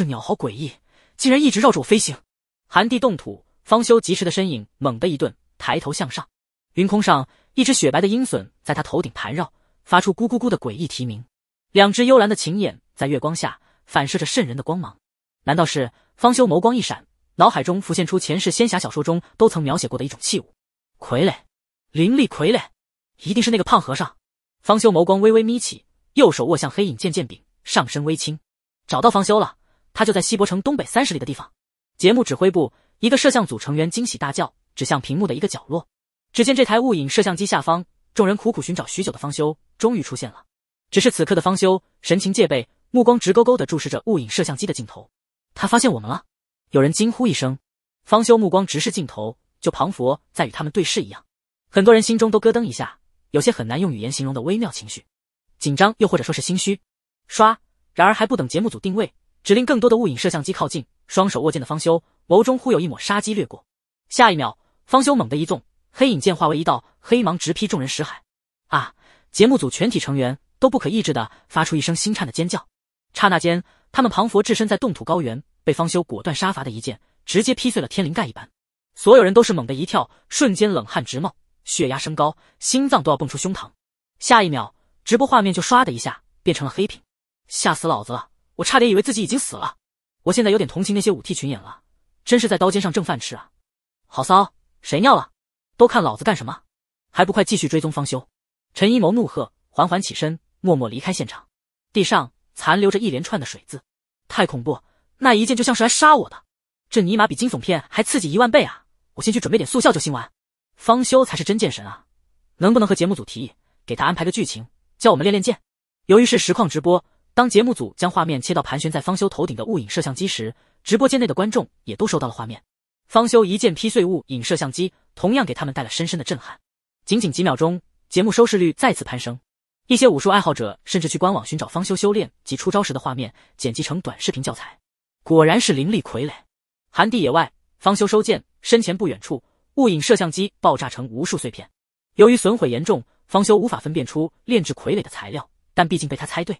这鸟好诡异，竟然一直绕着我飞行。寒地冻土，方休疾驰的身影猛地一顿，抬头向上，云空上一只雪白的鹰隼在他头顶盘绕，发出咕咕咕的诡异啼鸣。两只幽蓝的琴眼在月光下反射着渗人的光芒。难道是？方休眸光一闪，脑海中浮现出前世仙侠小说中都曾描写过的一种器物——傀儡，灵力傀儡，一定是那个胖和尚。方休眸光微微眯起，右手握向黑影剑剑柄，上身微倾，找到方休了。他就在西伯城东北三十里的地方。节目指挥部，一个摄像组成员惊喜大叫，指向屏幕的一个角落。只见这台雾影摄像机下方，众人苦苦寻找许久的方修终于出现了。只是此刻的方修神情戒备，目光直勾勾地注视着雾影摄像机的镜头。他发现我们了！有人惊呼一声。方修目光直视镜头，就庞佛在与他们对视一样。很多人心中都咯噔一下，有些很难用语言形容的微妙情绪，紧张又或者说是心虚。刷，然而还不等节目组定位。指令更多的雾影摄像机靠近，双手握剑的方休眸中忽有一抹杀机掠过。下一秒，方休猛地一纵，黑影剑化为一道黑芒直劈众人识海。啊！节目组全体成员都不可抑制的发出一声心颤的尖叫。刹那间，他们庞佛置身在冻土高原，被方休果断杀伐的一剑，直接劈碎了天灵盖一般。所有人都是猛的一跳，瞬间冷汗直冒，血压升高，心脏都要蹦出胸膛。下一秒，直播画面就唰的一下变成了黑屏，吓死老子了！我差点以为自己已经死了，我现在有点同情那些武替群演了，真是在刀尖上挣饭吃啊！好骚，谁尿了？都看老子干什么？还不快继续追踪方修！陈一谋怒喝，缓缓起身，默默离开现场。地上残留着一连串的水渍，太恐怖！那一剑就像是来杀我的，这尼玛比惊悚片还刺激一万倍啊！我先去准备点速效救心丸。方修才是真剑神啊！能不能和节目组提议，给他安排个剧情，教我们练练剑？由于是实况直播。当节目组将画面切到盘旋在方修头顶的雾影摄像机时，直播间内的观众也都收到了画面。方修一剑劈碎雾影摄像机，同样给他们带来了深深的震撼。仅仅几秒钟，节目收视率再次攀升。一些武术爱好者甚至去官网寻找方修修炼及出招时的画面，剪辑成短视频教材。果然是灵力傀儡。寒地野外，方修收剑，身前不远处，雾影摄像机爆炸成无数碎片。由于损毁严重，方修无法分辨出炼制傀儡的材料，但毕竟被他猜对。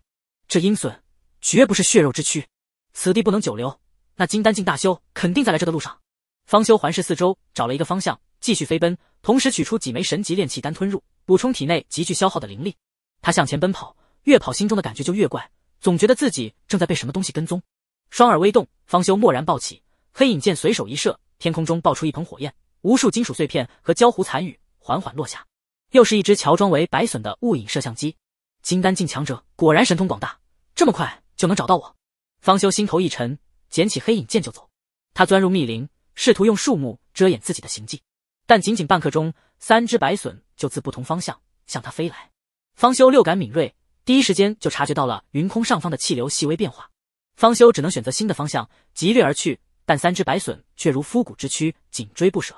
这阴损绝不是血肉之躯，此地不能久留。那金丹境大修肯定在来这的路上。方休环视四周，找了一个方向，继续飞奔，同时取出几枚神级炼气丹吞入，补充体内急剧消耗的灵力。他向前奔跑，越跑心中的感觉就越怪，总觉得自己正在被什么东西跟踪。双耳微动，方休蓦然抱起，黑影剑随手一射，天空中爆出一捧火焰，无数金属碎片和焦糊残余缓缓落下。又是一只乔装为白隼的雾影摄像机。金丹境强者果然神通广大。这么快就能找到我？方修心头一沉，捡起黑影剑就走。他钻入密林，试图用树木遮掩自己的行迹。但仅仅半刻钟，三只白隼就自不同方向向他飞来。方修六感敏锐，第一时间就察觉到了云空上方的气流细微变化。方修只能选择新的方向疾掠而去，但三只白隼却如枯骨之躯紧追不舍。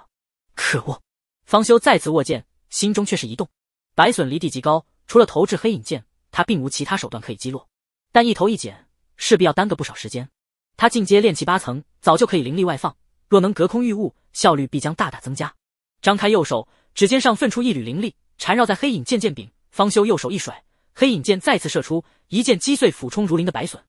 可恶！方修再次握剑，心中却是一动。白隼离地极高，除了投掷黑影剑，他并无其他手段可以击落。但一头一剪势必要耽搁不少时间，他进阶练气八层，早就可以灵力外放。若能隔空御物，效率必将大大增加。张开右手，指尖上分出一缕灵力，缠绕在黑影剑剑柄。方休右手一甩，黑影剑再次射出，一剑击碎俯冲如林的白隼。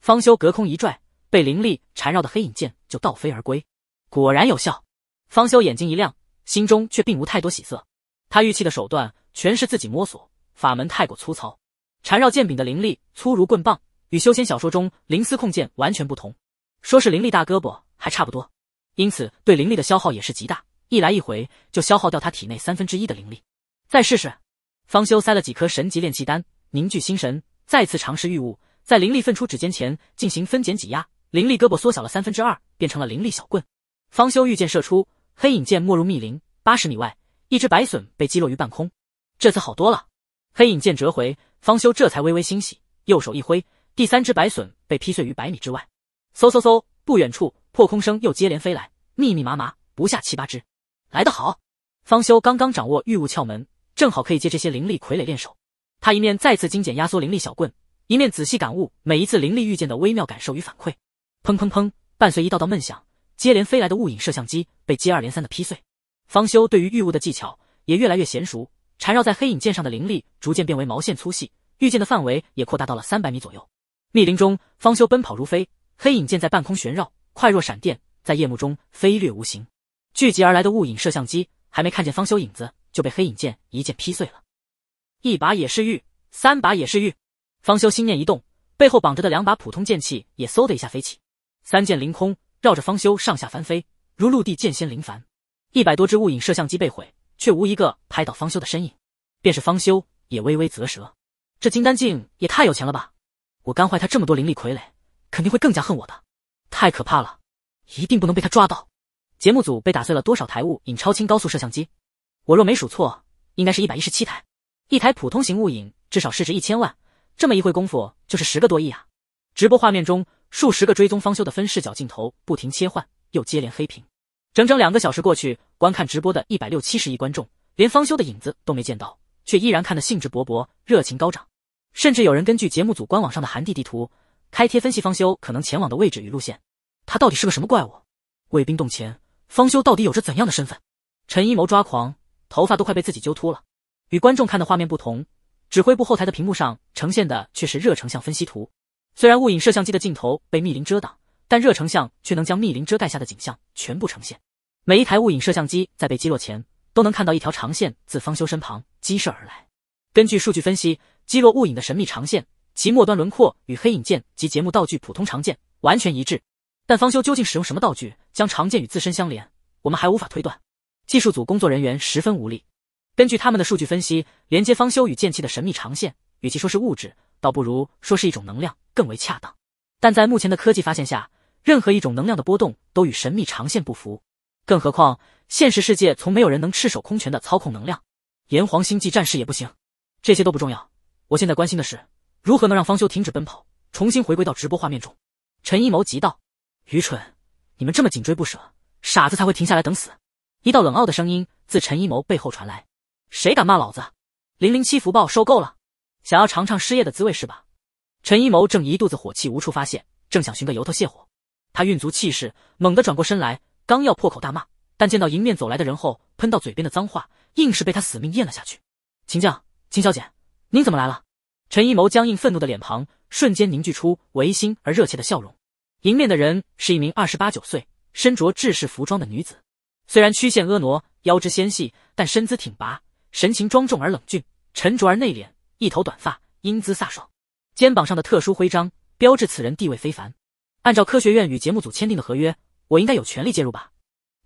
方休隔空一拽，被灵力缠绕的黑影剑就倒飞而归。果然有效。方休眼睛一亮，心中却并无太多喜色。他御气的手段全是自己摸索，法门太过粗糙。缠绕剑柄的灵力粗如棍棒，与修仙小说中灵丝控剑完全不同。说是灵力大胳膊还差不多，因此对灵力的消耗也是极大。一来一回就消耗掉他体内三分之一的灵力。再试试，方修塞了几颗神级炼气丹，凝聚心神，再次尝试御物，在灵力分出指尖前进行分拣挤压，灵力胳膊缩小了三分之二，变成了灵力小棍。方修御剑射出，黑影剑没入密林八十米外，一只白隼被击落于半空。这次好多了，黑影剑折回。方修这才微微欣喜，右手一挥，第三只白隼被劈碎于百米之外。嗖嗖嗖，不远处破空声又接连飞来，密密麻麻，不下七八只。来得好！方修刚刚掌握御物窍门，正好可以借这些灵力傀儡练手。他一面再次精简压缩灵力小棍，一面仔细感悟每一次灵力遇见的微妙感受与反馈。砰砰砰，伴随一道道闷响，接连飞来的雾影摄像机被接二连三的劈碎。方修对于御物的技巧也越来越娴熟。缠绕在黑影剑上的灵力逐渐变为毛线粗细，御剑的范围也扩大到了三百米左右。密林中，方休奔跑如飞，黑影剑在半空旋绕，快若闪电，在夜幕中飞掠无形。聚集而来的雾影摄像机还没看见方休影子，就被黑影剑一剑劈碎了。一把也是玉，三把也是玉。方修心念一动，背后绑着的两把普通剑气也嗖的一下飞起，三剑凌空绕着方修上下翻飞，如陆地剑仙林凡。一百多只雾影摄像机被毁。却无一个拍到方修的身影，便是方修也微微啧舌。这金丹境也太有钱了吧！我干坏他这么多灵力傀儡，肯定会更加恨我的。太可怕了，一定不能被他抓到！节目组被打碎了多少台雾影超清高速摄像机？我若没数错，应该是一百一十七台。一台普通型雾影至少市值一千万，这么一会功夫就是十个多亿啊！直播画面中，数十个追踪方修的分视角镜头不停切换，又接连黑屏。整整两个小时过去，观看直播的一百六七十亿观众，连方休的影子都没见到，却依然看得兴致勃勃，热情高涨。甚至有人根据节目组官网上的寒地地图，开贴分析方修可能前往的位置与路线。他到底是个什么怪物？卫兵洞前，方修到底有着怎样的身份？陈一谋抓狂，头发都快被自己揪秃了。与观众看的画面不同，指挥部后台的屏幕上呈现的却是热成像分析图。虽然雾影摄像机的镜头被密林遮挡。但热成像却能将密林遮盖下的景象全部呈现。每一台雾影摄像机在被击落前，都能看到一条长线自方修身旁激射而来。根据数据分析，击落雾影的神秘长线，其末端轮廓与黑影剑及节目道具普通长剑完全一致。但方修究竟使用什么道具将长剑与自身相连，我们还无法推断。技术组工作人员十分无力。根据他们的数据分析，连接方修与剑气的神秘长线，与其说是物质，倒不如说是一种能量更为恰当。但在目前的科技发现下，任何一种能量的波动都与神秘长线不符，更何况现实世界从没有人能赤手空拳的操控能量，炎黄星际战士也不行。这些都不重要，我现在关心的是如何能让方休停止奔跑，重新回归到直播画面中。陈一谋急道：“愚蠢！你们这么紧追不舍，傻子才会停下来等死。”一道冷傲的声音自陈一谋背后传来：“谁敢骂老子？零零七福报受够了，想要尝尝失业的滋味是吧？”陈一谋正一肚子火气无处发泄，正想寻个由头泄火。他运足气势，猛地转过身来，刚要破口大骂，但见到迎面走来的人后，喷到嘴边的脏话硬是被他死命咽了下去。秦将，秦小姐，您怎么来了？陈一谋僵硬愤怒的脸庞瞬间凝聚出违心而热切的笑容。迎面的人是一名二十八九岁、身着制式服装的女子，虽然曲线婀娜、腰肢纤细，但身姿挺拔，神情庄重而冷峻，沉着而内敛，一头短发，英姿飒爽，肩膀上的特殊徽章标志此人地位非凡。按照科学院与节目组签订的合约，我应该有权利介入吧？”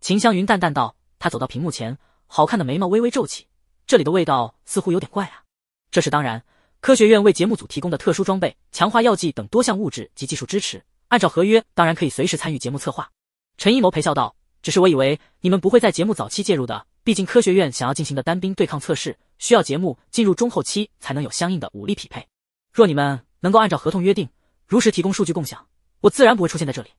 秦香云淡淡道。她走到屏幕前，好看的眉毛微微皱起，这里的味道似乎有点怪啊。这是当然，科学院为节目组提供的特殊装备、强化药剂等多项物质及技术支持，按照合约，当然可以随时参与节目策划。陈一谋陪笑道：“只是我以为你们不会在节目早期介入的，毕竟科学院想要进行的单兵对抗测试，需要节目进入中后期才能有相应的武力匹配。若你们能够按照合同约定，如实提供数据共享。”我自然不会出现在这里。”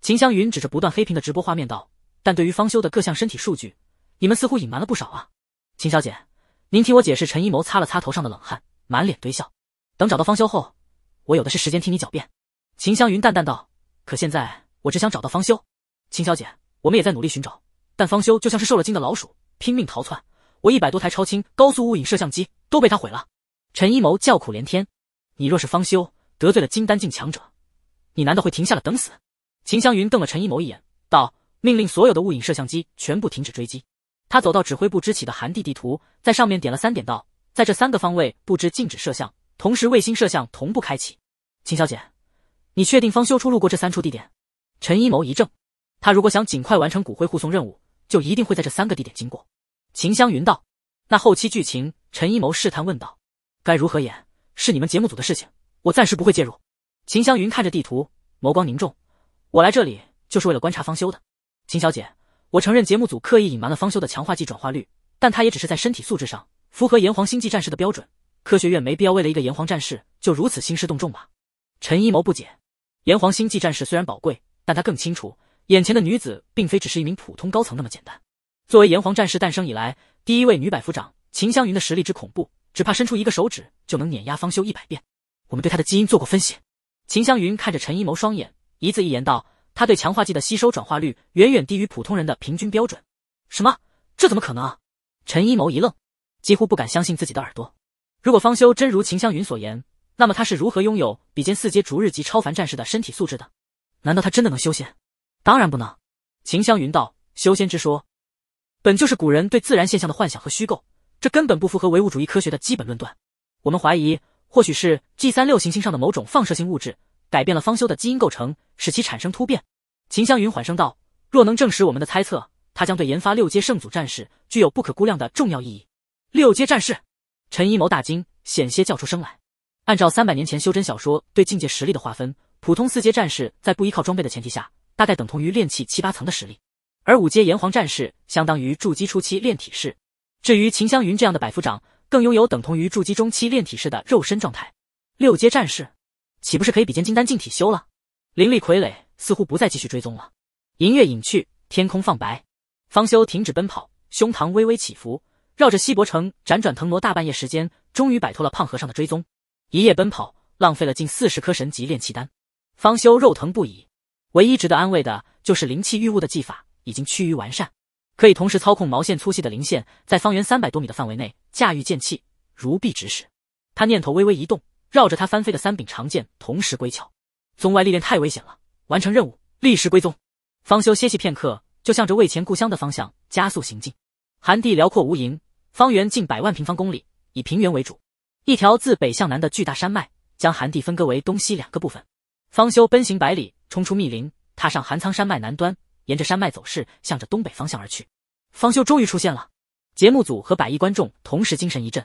秦香云指着不断黑屏的直播画面道，“但对于方休的各项身体数据，你们似乎隐瞒了不少啊，秦小姐。”您听我解释。”陈一谋擦了擦头上的冷汗，满脸堆笑。等找到方休后，我有的是时间听你狡辩。”秦香云淡淡道，“可现在我只想找到方休。”秦小姐，我们也在努力寻找，但方休就像是受了惊的老鼠，拼命逃窜。我一百多台超清高速雾影摄像机都被他毁了。”陈一谋叫苦连天，“你若是方休，得罪了金丹境强者。”你难道会停下了等死？秦香云瞪了陈一谋一眼，道：“命令所有的雾影摄像机全部停止追击。”他走到指挥部支起的寒地地图，在上面点了三点，道：“在这三个方位布置禁止摄像，同时卫星摄像同步开启。”秦小姐，你确定方修出路过这三处地点？陈一谋一怔，他如果想尽快完成骨灰护送任务，就一定会在这三个地点经过。秦香云道：“那后期剧情？”陈一谋试探问道：“该如何演？是你们节目组的事情，我暂时不会介入。”秦香云看着地图，眸光凝重。我来这里就是为了观察方修的。秦小姐，我承认节目组刻意隐瞒了方修的强化剂转化率，但他也只是在身体素质上符合炎黄星际战士的标准。科学院没必要为了一个炎黄战士就如此兴师动众吧？陈一谋不解。炎黄星际战士虽然宝贵，但他更清楚眼前的女子并非只是一名普通高层那么简单。作为炎黄战士诞生以来第一位女百夫长，秦香云的实力之恐怖，只怕伸出一个手指就能碾压方修一百遍。我们对她的基因做过分析。秦香云看着陈一谋双眼，一字一言道：“他对强化剂的吸收转化率远远低于普通人的平均标准。什么？这怎么可能？”陈一谋一愣，几乎不敢相信自己的耳朵。如果方修真如秦香云所言，那么他是如何拥有比肩四阶逐日级超凡战士的身体素质的？难道他真的能修仙？当然不能。秦香云道：“修仙之说，本就是古人对自然现象的幻想和虚构，这根本不符合唯物主义科学的基本论断。我们怀疑。”或许是 G 三六行星上的某种放射性物质改变了方修的基因构成，使其产生突变。秦香云缓声道：“若能证实我们的猜测，它将对研发六阶圣祖战士具有不可估量的重要意义。”六阶战士，陈一谋大惊，险些叫出声来。按照三百年前修真小说对境界实力的划分，普通四阶战士在不依靠装备的前提下，大概等同于炼气七八层的实力，而五阶炎黄战士相当于筑基初期炼体士。至于秦香云这样的百夫长。更拥有等同于筑基中期炼体式的肉身状态，六阶战士，岂不是可以比肩金丹境体修了？灵力傀儡似乎不再继续追踪了。银月隐去，天空放白，方休停止奔跑，胸膛微微起伏，绕着西伯城辗转腾挪，大半夜时间，终于摆脱了胖和尚的追踪。一夜奔跑，浪费了近四十颗神级炼气丹，方休肉疼不已。唯一值得安慰的就是灵气御物的技法已经趋于完善。可以同时操控毛线粗细的灵线，在方圆三百多米的范围内驾驭剑气，如臂指使。他念头微微一动，绕着他翻飞的三柄长剑同时归鞘。宗外历练太危险了，完成任务，立时归宗。方休歇息片刻，就向着魏前故乡的方向加速行进。寒地辽阔无垠，方圆近百万平方公里，以平原为主。一条自北向南的巨大山脉将寒地分割为东西两个部分。方休奔行百里，冲出密林，踏上寒苍山脉南端。沿着山脉走势，向着东北方向而去。方休终于出现了，节目组和百亿观众同时精神一振，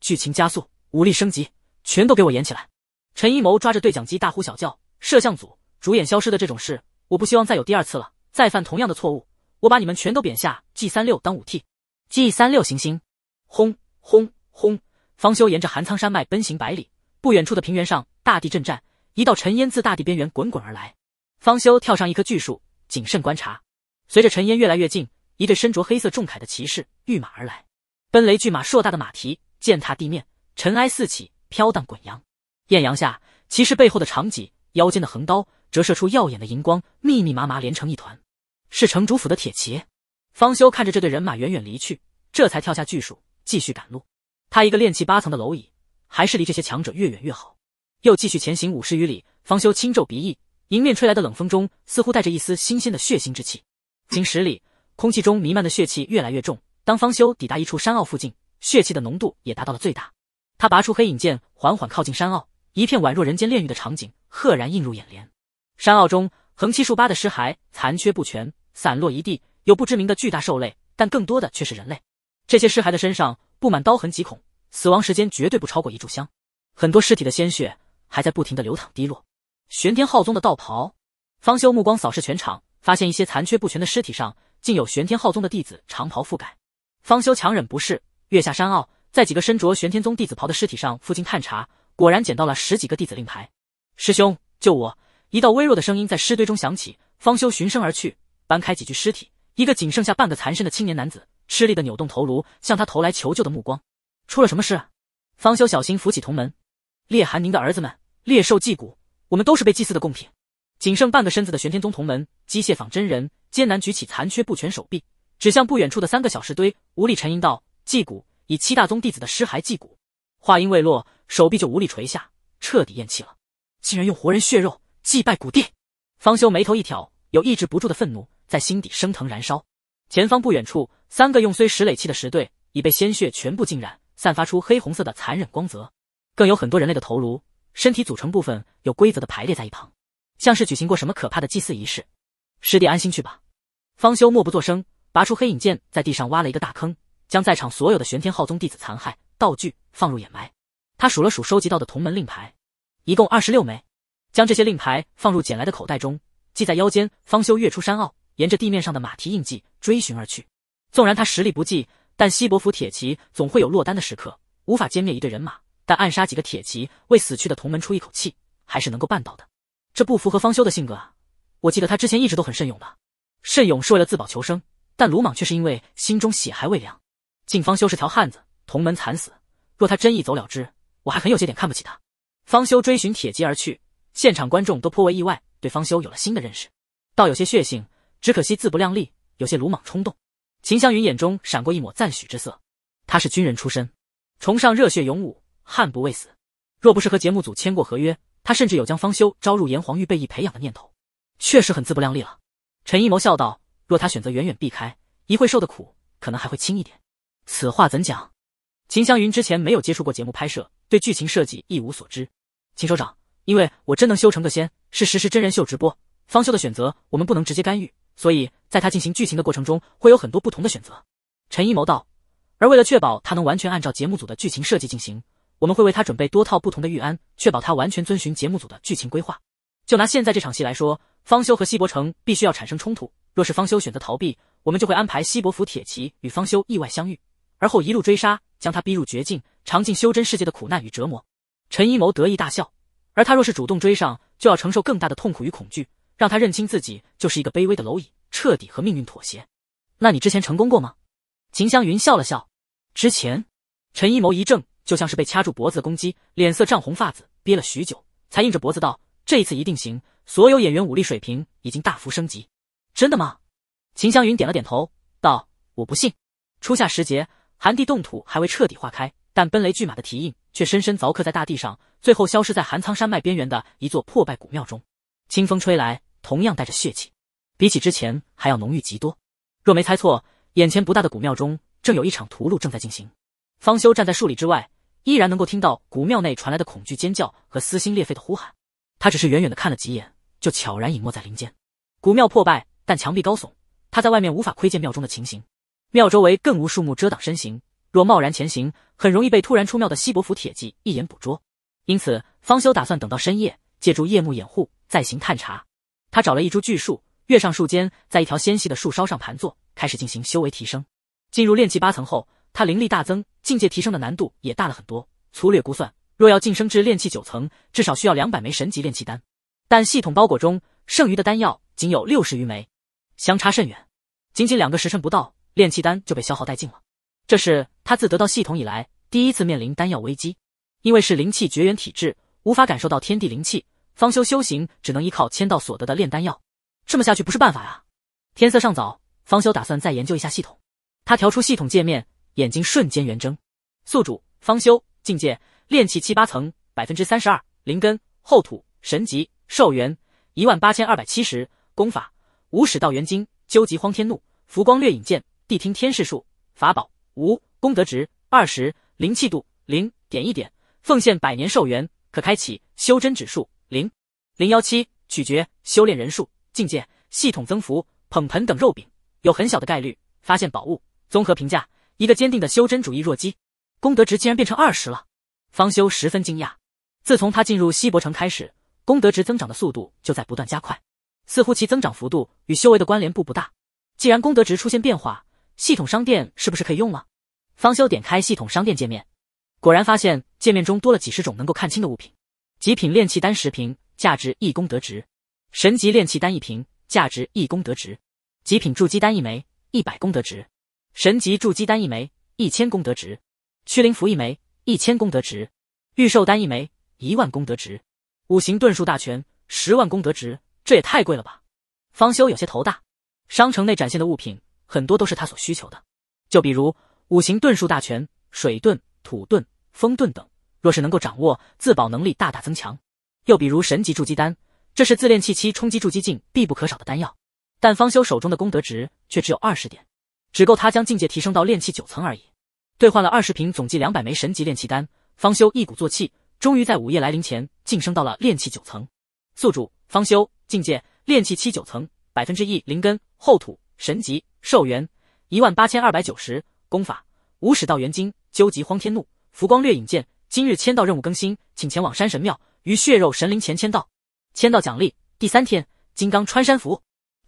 剧情加速，武力升级，全都给我演起来！陈一谋抓着对讲机大呼小叫：“摄像组，主演消失的这种事，我不希望再有第二次了，再犯同样的错误，我把你们全都贬下 G 三六当武替。” G 三六行星，轰轰轰！方休沿着寒苍山脉奔行百里，不远处的平原上大地震颤，一道尘烟自大地边缘滚滚而来。方休跳上一棵巨树。谨慎观察，随着尘烟越来越近，一对身着黑色重铠的骑士御马而来，奔雷巨马硕大的马蹄践踏地面，尘埃四起，飘荡滚扬。艳阳下，骑士背后的长戟、腰间的横刀折射出耀眼的银光，密密麻麻连成一团。是城主府的铁骑。方休看着这队人马远远离去，这才跳下巨树，继续赶路。他一个练气八层的蝼蚁，还是离这些强者越远越好。又继续前行五十余里，方休轻皱鼻翼。迎面吹来的冷风中，似乎带着一丝新鲜的血腥之气。经十里，空气中弥漫的血气越来越重。当方休抵达一处山坳附近，血气的浓度也达到了最大。他拔出黑影剑，缓缓靠近山坳，一片宛若人间炼狱的场景赫然映入眼帘。山坳中，横七竖八的尸骸残缺不全，散落一地。有不知名的巨大兽类，但更多的却是人类。这些尸骸的身上布满刀痕，极恐，死亡时间绝对不超过一炷香。很多尸体的鲜血还在不停的流淌滴落。玄天浩宗的道袍，方休目光扫视全场，发现一些残缺不全的尸体上，竟有玄天浩宗的弟子长袍覆盖。方休强忍不适，月下山坳，在几个身着玄天宗弟子袍的尸体上附近探查，果然捡到了十几个弟子令牌。师兄，救我！一道微弱的声音在尸堆中响起。方休循声而去，搬开几具尸体，一个仅剩下半个残身的青年男子，吃力的扭动头颅，向他投来求救的目光。出了什么事？方休小心扶起同门，烈寒宁的儿子们，猎兽祭谷。我们都是被祭祀的贡品，仅剩半个身子的玄天宗同门机械仿真人艰难举起残缺不全手臂，指向不远处的三个小石堆，无力沉吟道：“祭骨，以七大宗弟子的尸骸祭骨。”话音未落，手臂就无力垂下，彻底咽气了。竟然用活人血肉祭拜古帝！方修眉头一挑，有抑制不住的愤怒在心底升腾燃烧。前方不远处，三个用碎石垒砌的石堆已被鲜血全部浸染，散发出黑红色的残忍光泽，更有很多人类的头颅。身体组成部分有规则的排列在一旁，像是举行过什么可怕的祭祀仪式。师弟安心去吧。方休默不作声，拔出黑影剑，在地上挖了一个大坑，将在场所有的玄天浩宗弟子残骸、道具放入掩埋。他数了数收集到的同门令牌，一共二十六枚，将这些令牌放入捡来的口袋中，系在腰间。方休跃出山坳，沿着地面上的马蹄印记追寻而去。纵然他实力不济，但西伯府铁骑总会有落单的时刻，无法歼灭一队人马。但暗杀几个铁骑，为死去的同门出一口气，还是能够办到的。这不符合方休的性格啊！我记得他之前一直都很慎勇的，慎勇是为了自保求生，但鲁莽却是因为心中血还未凉。靖方休是条汉子，同门惨死，若他真一走了之，我还很有些点看不起他。方休追寻铁骑而去，现场观众都颇为意外，对方休有了新的认识，倒有些血性，只可惜自不量力，有些鲁莽冲动。秦湘云眼中闪过一抹赞许之色，他是军人出身，崇尚热血勇武。悍不畏死，若不是和节目组签过合约，他甚至有将方修招入炎黄预备役培养的念头，确实很自不量力了。陈一谋笑道：“若他选择远远避开，一会受的苦可能还会轻一点。”此话怎讲？秦香云之前没有接触过节目拍摄，对剧情设计一无所知。秦首长，因为我真能修成个仙，是实时真人秀直播，方休的选择我们不能直接干预，所以在他进行剧情的过程中，会有很多不同的选择。陈一谋道：“而为了确保他能完全按照节目组的剧情设计进行。”我们会为他准备多套不同的预案，确保他完全遵循节目组的剧情规划。就拿现在这场戏来说，方修和西伯城必须要产生冲突。若是方修选择逃避，我们就会安排西伯府铁骑与方修意外相遇，而后一路追杀，将他逼入绝境，尝尽修真世界的苦难与折磨。陈一谋得意大笑，而他若是主动追上，就要承受更大的痛苦与恐惧，让他认清自己就是一个卑微的蝼蚁，彻底和命运妥协。那你之前成功过吗？秦香云笑了笑。之前，陈一谋一怔。就像是被掐住脖子的公鸡，脸色涨红发紫，憋了许久才硬着脖子道：“这一次一定行！所有演员武力水平已经大幅升级。”“真的吗？”秦香云点了点头，道：“我不信。”初夏时节，寒地冻土还未彻底化开，但奔雷巨马的蹄印却深深凿刻在大地上，最后消失在寒苍山脉边缘的一座破败古庙中。清风吹来，同样带着血气，比起之前还要浓郁极多。若没猜错，眼前不大的古庙中正有一场屠戮正在进行。方休站在数里之外。依然能够听到古庙内传来的恐惧尖叫和撕心裂肺的呼喊，他只是远远的看了几眼，就悄然隐没在林间。古庙破败，但墙壁高耸，他在外面无法窥见庙中的情形。庙周围更无树木遮挡身形，若贸然前行，很容易被突然出庙的西伯府铁骑一眼捕捉。因此，方休打算等到深夜，借助夜幕掩护再行探查。他找了一株巨树，跃上树尖，在一条纤细的树梢上盘坐，开始进行修为提升。进入炼气八层后。他灵力大增，境界提升的难度也大了很多。粗略估算，若要晋升至炼气九层，至少需要两百枚神级炼气丹。但系统包裹中剩余的丹药仅有六十余枚，相差甚远。仅仅两个时辰不到，炼气丹就被消耗殆尽了。这是他自得到系统以来第一次面临丹药危机。因为是灵气绝缘体质，无法感受到天地灵气，方修修行只能依靠签到所得的炼丹药。这么下去不是办法呀！天色尚早，方修打算再研究一下系统。他调出系统界面。眼睛瞬间圆睁，宿主方修境界炼气七八层，百分之三十二灵根，厚土神级，寿元一万八千二百七十，功法无始道元经、究极荒天怒、浮光掠影剑、谛听天师术，法宝无功德值二十，灵气度零点一点，奉献百年寿元可开启修真指数零零幺七，取决修炼人数、境界、系统增幅、捧盆等肉饼，有很小的概率发现宝物，综合评价。一个坚定的修真主义弱鸡，功德值竟然变成二十了，方修十分惊讶。自从他进入西伯城开始，功德值增长的速度就在不断加快，似乎其增长幅度与修为的关联步不大。既然功德值出现变化，系统商店是不是可以用了？方修点开系统商店界面，果然发现界面中多了几十种能够看清的物品。极品炼气丹十瓶，价值一功德值；神级炼气丹一瓶，价值一功德值；极品筑基丹一枚，一百功德值。神级筑基丹一枚，一千功德值；驱灵符一枚，一千功德值；御兽丹一枚，一万功德值；五行遁术大全十万功德值。这也太贵了吧！方修有些头大。商城内展现的物品很多都是他所需求的，就比如五行遁术大全，水遁、土遁、风遁等，若是能够掌握，自保能力大大增强。又比如神级筑基丹，这是自炼气期冲击筑基境必不可少的丹药，但方修手中的功德值却只有二十点。只够他将境界提升到炼气九层而已，兑换了二十瓶，总计两百枚神级炼气丹。方休一鼓作气，终于在午夜来临前晋升到了炼气九层。宿主方休境界炼气七九层，百分之一灵根，厚土神级，寿元一万八千二百九十。功法：无始道元经、究极荒天怒、浮光掠影剑。今日签到任务更新，请前往山神庙于血肉神灵前签到。签到奖励：第三天金刚穿山符。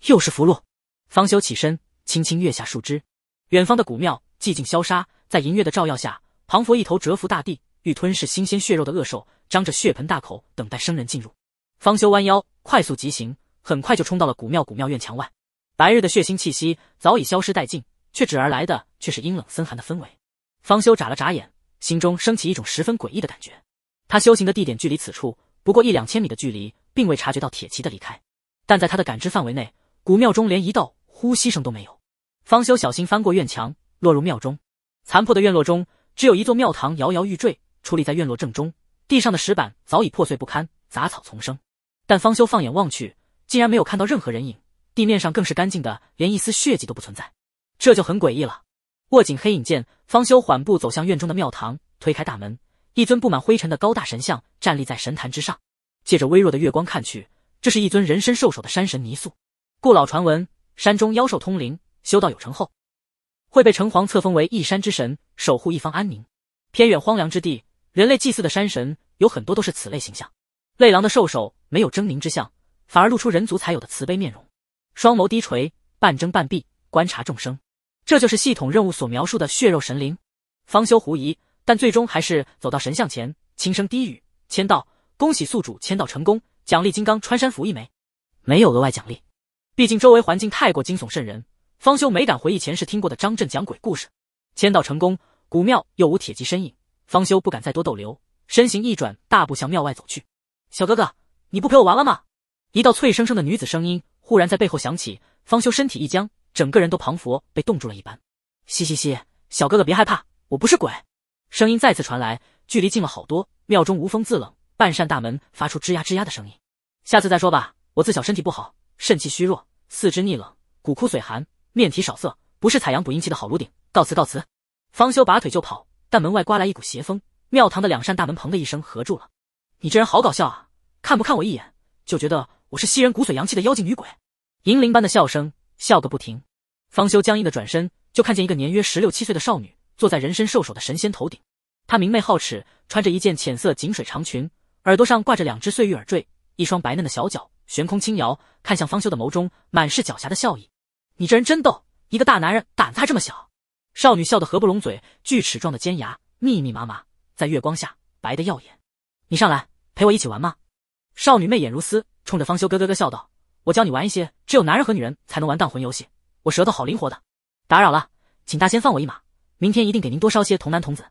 又是符箓。方休起身。轻轻跃下树枝，远方的古庙寂静萧杀，在银月的照耀下，庞佛一头蛰伏大地，欲吞噬新鲜血肉的恶兽，张着血盆大口，等待生人进入。方修弯腰，快速疾行，很快就冲到了古庙。古庙院墙外，白日的血腥气息早已消失殆尽，却只而来的却是阴冷森寒的氛围。方修眨了眨眼，心中升起一种十分诡异的感觉。他修行的地点距离此处不过一两千米的距离，并未察觉到铁骑的离开，但在他的感知范围内，古庙中连一道。呼吸声都没有，方休小心翻过院墙，落入庙中。残破的院落中，只有一座庙堂摇摇欲坠，矗立在院落正中。地上的石板早已破碎不堪，杂草丛生。但方休放眼望去，竟然没有看到任何人影，地面上更是干净的，连一丝血迹都不存在。这就很诡异了。握紧黑影剑，方休缓步走向院中的庙堂，推开大门，一尊布满灰尘的高大神像站立在神坛之上。借着微弱的月光看去，这是一尊人身兽首的山神泥塑。故老传闻。山中妖兽通灵，修道有成后，会被城隍册封为一山之神，守护一方安宁。偏远荒凉之地，人类祭祀的山神有很多都是此类形象。类狼的兽首没有狰狞之相，反而露出人族才有的慈悲面容，双眸低垂，半睁半闭，观察众生。这就是系统任务所描述的血肉神灵。方修狐疑，但最终还是走到神像前，轻声低语：“签到，恭喜宿主签到成功，奖励金刚穿山符一枚，没有额外奖励。”毕竟周围环境太过惊悚渗人，方休没敢回忆前世听过的张震讲鬼故事。签到成功，古庙又无铁骑身影，方休不敢再多逗留，身形一转，大步向庙外走去。小哥哥，你不陪我玩了吗？一道脆生生的女子声音忽然在背后响起，方休身体一僵，整个人都彷佛被冻住了一般。嘻嘻嘻，小哥哥别害怕，我不是鬼。声音再次传来，距离近了好多。庙中无风自冷，半扇大门发出吱呀吱呀的声音。下次再说吧，我自小身体不好。肾气虚弱，四肢逆冷，骨枯髓寒，面体少色，不是采阳补阴气的好炉鼎。告辞，告辞。方休拔腿就跑，但门外刮来一股邪风，庙堂的两扇大门砰的一声合住了。你这人好搞笑啊！看不看我一眼，就觉得我是吸人骨髓阳气的妖精女鬼。银铃般的笑声，笑个不停。方休僵硬的转身，就看见一个年约十六七岁的少女坐在人身兽首的神仙头顶。她明媚皓齿，穿着一件浅色锦水长裙，耳朵上挂着两只碎玉耳坠，一双白嫩的小脚。悬空轻摇，看向方休的眸中满是狡黠的笑意。你这人真逗，一个大男人胆子还这么小。少女笑得合不拢嘴，锯齿状的尖牙密密麻麻，在月光下白得耀眼。你上来陪我一起玩吗？少女媚眼如丝，冲着方休咯咯咯笑道：“我教你玩一些只有男人和女人才能玩荡魂游戏。我舌头好灵活的。”打扰了，请大仙放我一马，明天一定给您多烧些童男童子。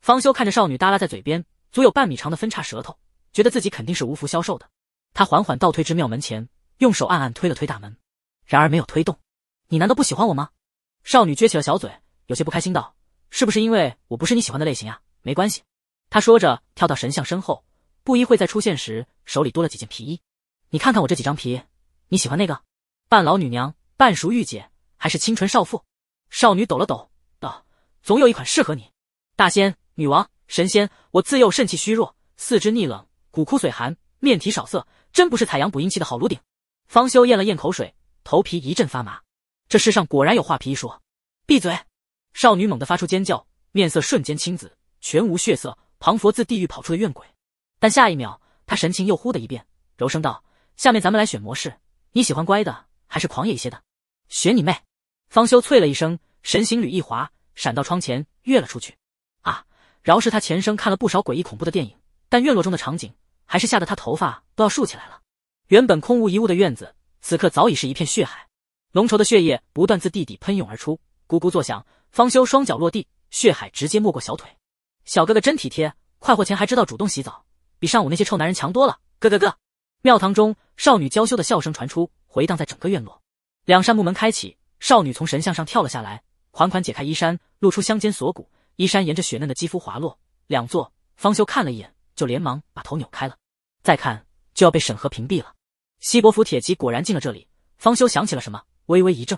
方休看着少女耷拉在嘴边足有半米长的分叉舌头，觉得自己肯定是无福消受的。他缓缓倒退至庙门前，用手暗暗推了推大门，然而没有推动。你难道不喜欢我吗？少女撅起了小嘴，有些不开心道：“是不是因为我不是你喜欢的类型啊？”没关系，他说着跳到神像身后，不一会再出现时，手里多了几件皮衣。你看看我这几张皮，你喜欢那个半老女娘、半熟御姐，还是清纯少妇？少女抖了抖道：“总有一款适合你。”大仙、女王、神仙，我自幼肾气虚弱，四肢逆冷，骨枯髓寒，面体少色。真不是采阳补阴气的好炉顶，方休咽了咽口水，头皮一阵发麻。这世上果然有画皮一说，闭嘴！少女猛地发出尖叫，面色瞬间青紫，全无血色，彷佛自地狱跑出的怨鬼。但下一秒，她神情又忽的一变，柔声道：“下面咱们来选模式，你喜欢乖的，还是狂野一些的？”选你妹！方休啐了一声，神行吕一滑，闪到窗前，跃了出去。啊！饶是他前生看了不少诡异恐怖的电影，但院落中的场景……还是吓得他头发都要竖起来了。原本空无一物的院子，此刻早已是一片血海，浓稠的血液不断自地底喷涌而出，咕咕作响。方修双脚落地，血海直接没过小腿。小哥哥真体贴，快活前还知道主动洗澡，比上午那些臭男人强多了。咯咯咯！庙堂中，少女娇羞的笑声传出，回荡在整个院落。两扇木门开启，少女从神像上跳了下来，缓缓解开衣衫，露出香肩锁骨，衣衫沿着雪嫩的肌肤滑落。两座，方修看了一眼。就连忙把头扭开了，再看就要被审核屏蔽了。西伯府铁骑果然进了这里。方休想起了什么，微微一怔。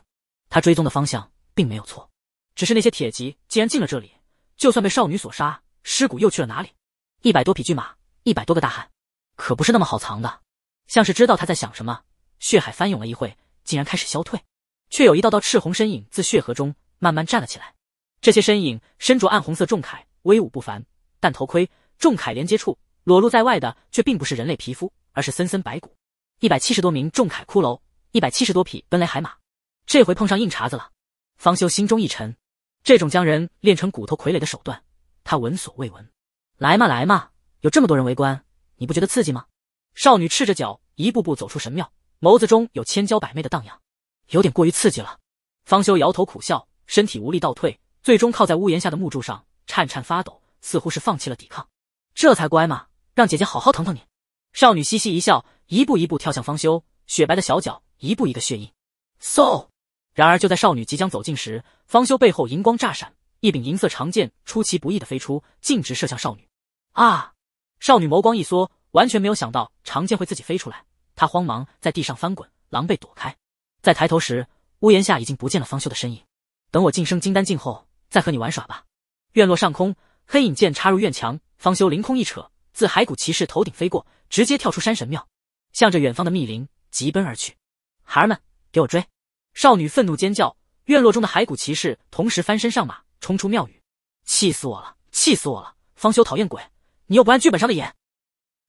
他追踪的方向并没有错，只是那些铁骑既然进了这里，就算被少女所杀，尸骨又去了哪里？一百多匹骏马，一百多个大汉，可不是那么好藏的。像是知道他在想什么，血海翻涌了一会，竟然开始消退，却有一道道赤红身影自血河中慢慢站了起来。这些身影身着暗红色重铠，威武不凡，但头盔。重铠连接处裸露在外的却并不是人类皮肤，而是森森白骨。一百七十多名重铠骷髅，一百七十多匹奔雷海马，这回碰上硬茬子了。方修心中一沉，这种将人练成骨头傀儡的手段，他闻所未闻。来嘛来嘛，有这么多人围观，你不觉得刺激吗？少女赤着脚一步步走出神庙，眸子中有千娇百媚的荡漾。有点过于刺激了，方修摇头苦笑，身体无力倒退，最终靠在屋檐下的木柱上，颤颤发抖，似乎是放弃了抵抗。这才乖嘛，让姐姐好好疼疼你。少女嘻嘻一笑，一步一步跳向方修，雪白的小脚一步一个血印，嗖。然而就在少女即将走近时，方修背后银光乍闪，一柄银色长剑出其不意的飞出，径直射向少女。啊！少女眸光一缩，完全没有想到长剑会自己飞出来，她慌忙在地上翻滚，狼狈躲开。在抬头时，屋檐下已经不见了方修的身影。等我晋升金丹境后再和你玩耍吧。院落上空，黑影剑插入院墙。方修凌空一扯，自骸骨骑士头顶飞过，直接跳出山神庙，向着远方的密林疾奔而去。孩儿们，给我追！少女愤怒尖叫。院落中的骸骨骑士同时翻身上马，冲出庙宇。气死我了！气死我了！方修讨厌鬼，你又不按剧本上的演！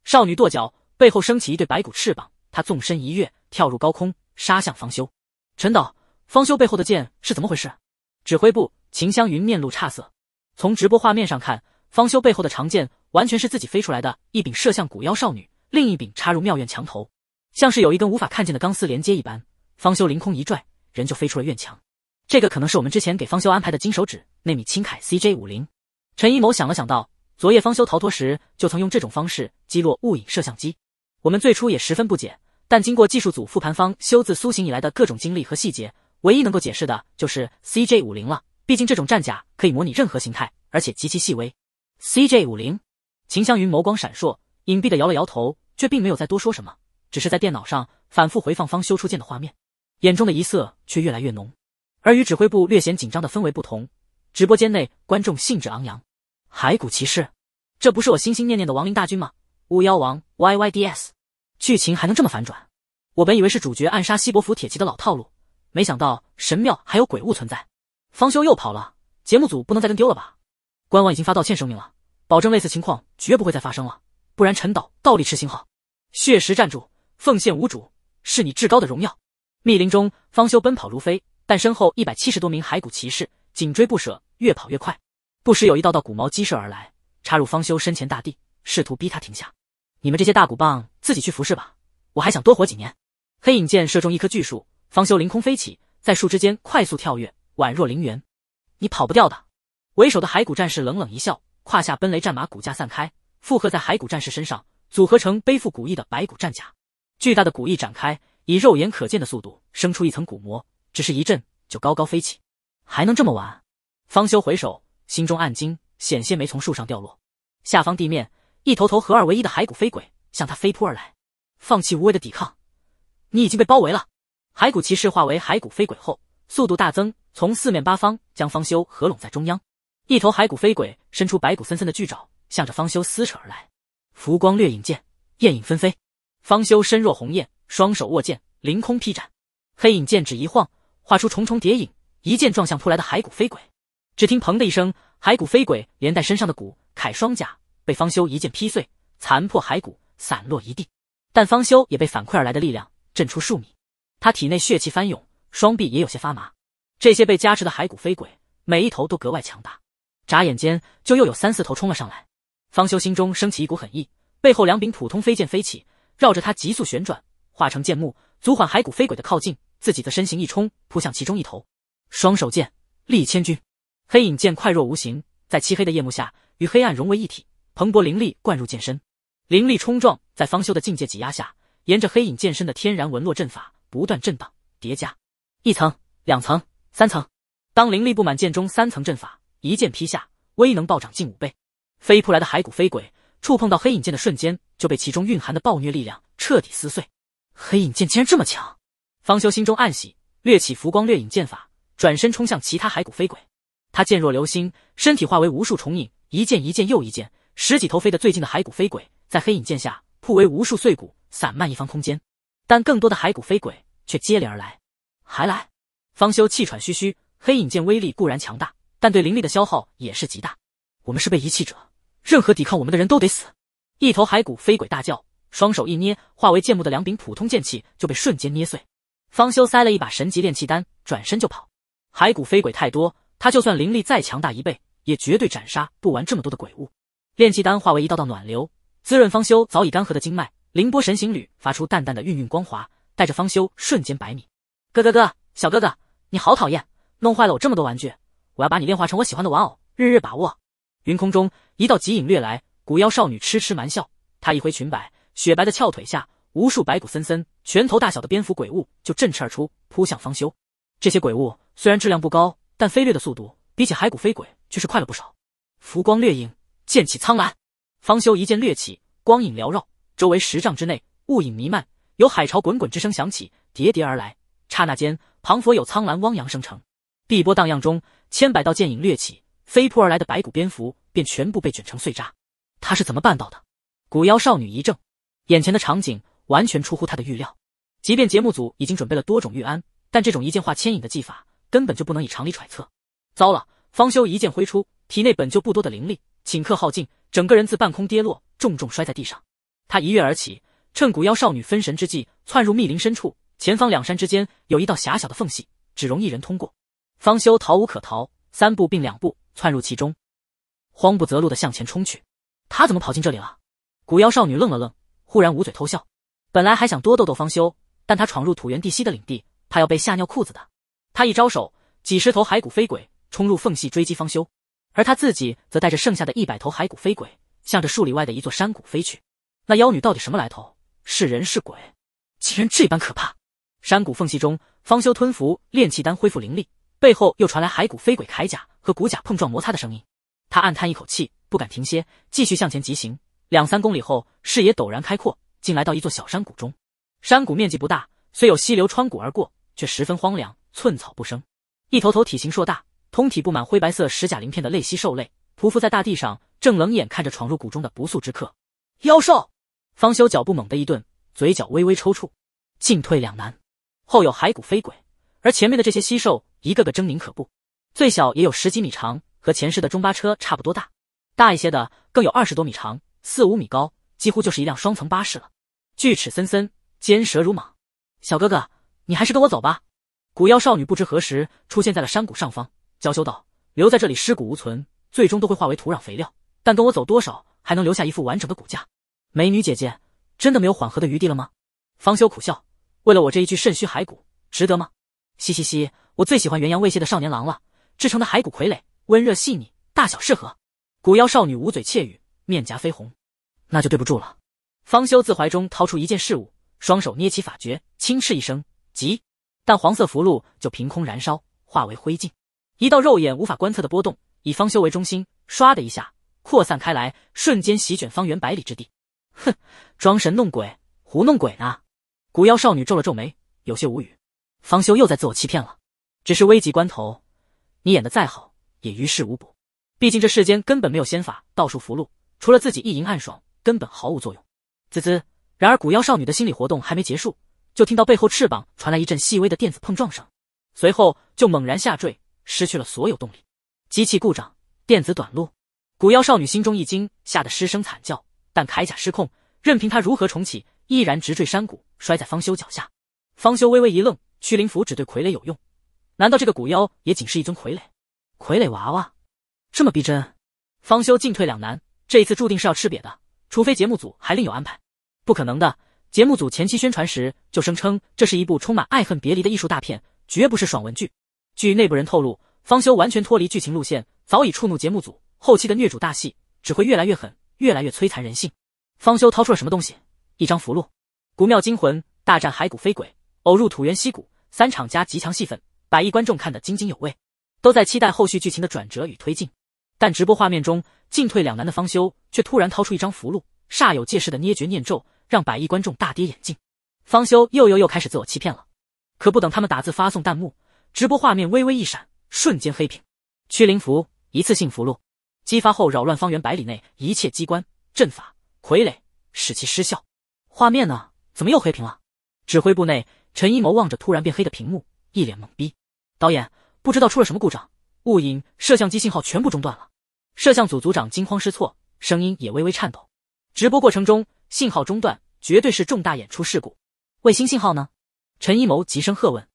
少女跺脚，背后升起一对白骨翅膀，她纵身一跃，跳入高空，杀向方修。陈导，方修背后的剑是怎么回事？指挥部，秦香云面露诧色，从直播画面上看。方修背后的长剑完全是自己飞出来的，一柄射向古妖少女，另一柄插入庙院墙头，像是有一根无法看见的钢丝连接一般。方修凌空一拽，人就飞出了院墙。这个可能是我们之前给方修安排的金手指，那米青铠 C J 五零。陈一谋想了想，道：“昨夜方修逃脱时，就曾用这种方式击落雾影摄像机。我们最初也十分不解，但经过技术组复盘方修自苏醒以来的各种经历和细节，唯一能够解释的就是 C J 五零了。毕竟这种战甲可以模拟任何形态，而且极其细微。” CJ 五零，秦湘云眸光闪烁，隐蔽的摇了摇头，却并没有再多说什么，只是在电脑上反复回放方修出剑的画面，眼中的一色却越来越浓。而与指挥部略显紧张的氛围不同，直播间内观众兴致昂扬。骸骨骑士，这不是我心心念念的亡灵大军吗？巫妖王 Y Y D S，剧情还能这么反转？我本以为是主角暗杀西伯府铁骑的老套路，没想到神庙还有鬼物存在，方修又跑了，节目组不能再跟丢了吧？官网已经发道歉声明了，保证类似情况绝不会再发生了。不然，陈导倒立吃星号，血石站住，奉献无主，是你至高的荣耀。密林中，方休奔跑如飞，但身后一百七十多名骸骨骑士紧追不舍，越跑越快。不时有一道道骨矛激射而来，插入方休身前大地，试图逼他停下。你们这些大骨棒，自己去服侍吧，我还想多活几年。黑影箭射中一棵巨树，方休凌空飞起，在树枝间快速跳跃，宛若灵猿。你跑不掉的。为首的骸骨战士冷冷一笑，胯下奔雷战马骨架散开，附和在骸骨战士身上，组合成背负骨翼的白骨战甲。巨大的骨翼展开，以肉眼可见的速度生出一层骨膜，只是一震就高高飞起。还能这么玩？方休回首，心中暗惊，险些没从树上掉落。下方地面，一头头合二为一的骸骨飞鬼向他飞扑而来。放弃无谓的抵抗，你已经被包围了。骸骨骑士化为骸骨飞鬼后，速度大增，从四面八方将方休合拢在中央。一头骸骨飞鬼伸出白骨森森的巨爪，向着方休撕扯而来。浮光掠影剑，焰影纷飞。方休身若鸿雁，双手握剑，凌空劈斩。黑影剑指一晃，画出重重叠影，一剑撞向扑来的骸骨飞鬼。只听“砰”的一声，骸骨飞鬼连带身上的骨铠双甲被方休一剑劈碎，残破骸骨散落一地。但方休也被反馈而来的力量震出数米，他体内血气翻涌，双臂也有些发麻。这些被加持的骸骨飞鬼，每一头都格外强大。眨眼间，就又有三四头冲了上来。方修心中升起一股狠意，背后两柄普通飞剑飞起，绕着他急速旋转，化成剑幕，阻缓骸骨飞鬼的靠近。自己则身形一冲，扑向其中一头。双手剑，力千钧。黑影剑快若无形，在漆黑的夜幕下与黑暗融为一体。蓬勃灵力灌入剑身，灵力冲撞在方修的境界挤压下，沿着黑影剑身的天然纹络阵法不断震荡叠加，一层、两层、三层。当灵力布满剑中三层阵法。一剑劈下，威能暴涨近五倍。飞扑来的骸骨飞鬼触碰到黑影剑的瞬间，就被其中蕴含的暴虐力量彻底撕碎。黑影剑竟然这么强！方休心中暗喜，掠起浮光掠影剑法，转身冲向其他骸骨飞鬼。他剑若流星，身体化为无数重影，一剑一剑又一剑，十几头飞得最近的骸骨飞鬼，在黑影剑下铺为无数碎骨，散漫一方空间。但更多的骸骨飞鬼却接连而来，还来！方休气喘吁吁，黑影剑威力固然强大。但对灵力的消耗也是极大。我们是被遗弃者，任何抵抗我们的人都得死。一头骸骨飞鬼大叫，双手一捏，化为剑木的两柄普通剑气就被瞬间捏碎。方修塞了一把神级炼气丹，转身就跑。骸骨飞鬼太多，他就算灵力再强大一倍，也绝对斩杀不完这么多的鬼物。炼气丹化为一道道暖流，滋润方修早已干涸的经脉。凌波神行旅发出淡淡的晕晕光华，带着方修瞬间百米。哥哥哥，小哥哥，你好讨厌，弄坏了我这么多玩具。我要把你炼化成我喜欢的玩偶，日日把握。云空中一道极影掠来，古妖少女痴痴蛮笑。她一挥裙摆，雪白的翘腿下，无数白骨森森、拳头大小的蝙蝠鬼物就振翅而出，扑向方修。这些鬼物虽然质量不高，但飞掠的速度比起骸骨飞鬼却是快了不少。浮光掠影，剑起苍澜。方修一剑掠起，光影缭绕，周围十丈之内雾影弥漫，有海潮滚滚之声响起，叠叠而来。刹那间，庞佛有苍蓝汪洋生成，碧波荡漾中。千百道剑影掠起，飞扑而来的白骨蝙蝠便全部被卷成碎渣。他是怎么办到的？古妖少女一怔，眼前的场景完全出乎她的预料。即便节目组已经准备了多种预案，但这种一剑化牵引的技法根本就不能以常理揣测。糟了！方休一剑挥出，体内本就不多的灵力顷刻耗尽，整个人自半空跌落，重重摔在地上。他一跃而起，趁古妖少女分神之际，窜入密林深处。前方两山之间有一道狭小的缝隙，只容一人通过。方休逃无可逃，三步并两步窜入其中，慌不择路的向前冲去。他怎么跑进这里了？古妖少女愣了愣，忽然捂嘴偷笑。本来还想多逗逗方休，但他闯入土原地息的领地，怕要被吓尿裤子的。他一招手，几十头骸骨飞鬼冲入缝隙追击方休，而他自己则带着剩下的一百头骸骨飞鬼，向着数里外的一座山谷飞去。那妖女到底什么来头？是人是鬼？竟然这般可怕！山谷缝隙中，方休吞服炼气丹，恢复灵力。背后又传来骸骨飞鬼铠甲和骨甲碰撞摩擦的声音，他暗叹一口气，不敢停歇，继续向前疾行。两三公里后，视野陡然开阔，竟来到一座小山谷中。山谷面积不大，虽有溪流穿谷而过，却十分荒凉，寸草不生。一头头体型硕大、通体布满灰白色石甲鳞片的类蜥兽类匍匐在大地上，正冷眼看着闯入谷中的不速之客。妖兽方休脚步猛地一顿，嘴角微微抽搐，进退两难。后有骸骨飞鬼。而前面的这些吸兽，一个个狰狞可怖，最小也有十几米长，和前世的中巴车差不多大；大一些的更有二十多米长，四五米高，几乎就是一辆双层巴士了。锯齿森森，尖舌如蟒。小哥哥，你还是跟我走吧。古妖少女不知何时出现在了山谷上方，娇羞道：“留在这里，尸骨无存，最终都会化为土壤肥料。但跟我走多少，还能留下一副完整的骨架。”美女姐姐，真的没有缓和的余地了吗？方休苦笑：“为了我这一具肾虚骸骨，值得吗？”嘻嘻嘻，我最喜欢元阳未谢的少年郎了。制成的骸骨傀儡，温热细腻，大小适合。古妖少女捂嘴窃语，面颊绯红。那就对不住了。方修自怀中掏出一件事物，双手捏起法诀，轻斥一声：“急”，但黄色符箓就凭空燃烧，化为灰烬。一道肉眼无法观测的波动，以方修为中心，唰的一下扩散开来，瞬间席卷方圆百里之地。哼，装神弄鬼，糊弄鬼呢？古妖少女皱了皱眉，有些无语。方修又在自我欺骗了，只是危急关头，你演的再好也于事无补。毕竟这世间根本没有仙法、道术、符箓，除了自己意淫暗爽，根本毫无作用。滋滋。然而古妖少女的心理活动还没结束，就听到背后翅膀传来一阵细微的电子碰撞声，随后就猛然下坠，失去了所有动力。机器故障，电子短路。古妖少女心中一惊，吓得失声惨叫，但铠甲失控，任凭她如何重启，依然直坠山谷，摔在方修脚下。方修微微一愣。驱灵符只对傀儡有用，难道这个古妖也仅是一尊傀儡？傀儡娃娃，这么逼真，方修进退两难，这一次注定是要吃瘪的。除非节目组还另有安排，不可能的。节目组前期宣传时就声称这是一部充满爱恨别离的艺术大片，绝不是爽文剧。据内部人透露，方修完全脱离剧情路线，早已触怒节目组。后期的虐主大戏只会越来越狠，越来越摧残人性。方修掏出了什么东西？一张符箓，古庙惊魂大战骸骨飞鬼。偶入土原溪谷，三场加极强戏份，百亿观众看得津津有味，都在期待后续剧情的转折与推进。但直播画面中进退两难的方休，却突然掏出一张符箓，煞有介事的捏诀念咒，让百亿观众大跌眼镜。方休又又又开始自我欺骗了。可不等他们打字发送弹幕，直播画面微微一闪，瞬间黑屏。驱灵符，一次性符箓，激发后扰乱方圆百里内一切机关、阵法、傀儡，使其失效。画面呢？怎么又黑屏了？指挥部内。陈一谋望着突然变黑的屏幕，一脸懵逼。导演不知道出了什么故障，雾影摄像机信号全部中断了。摄像组组长惊慌失措，声音也微微颤抖。直播过程中信号中断，绝对是重大演出事故。卫星信号呢？陈一谋急声喝问。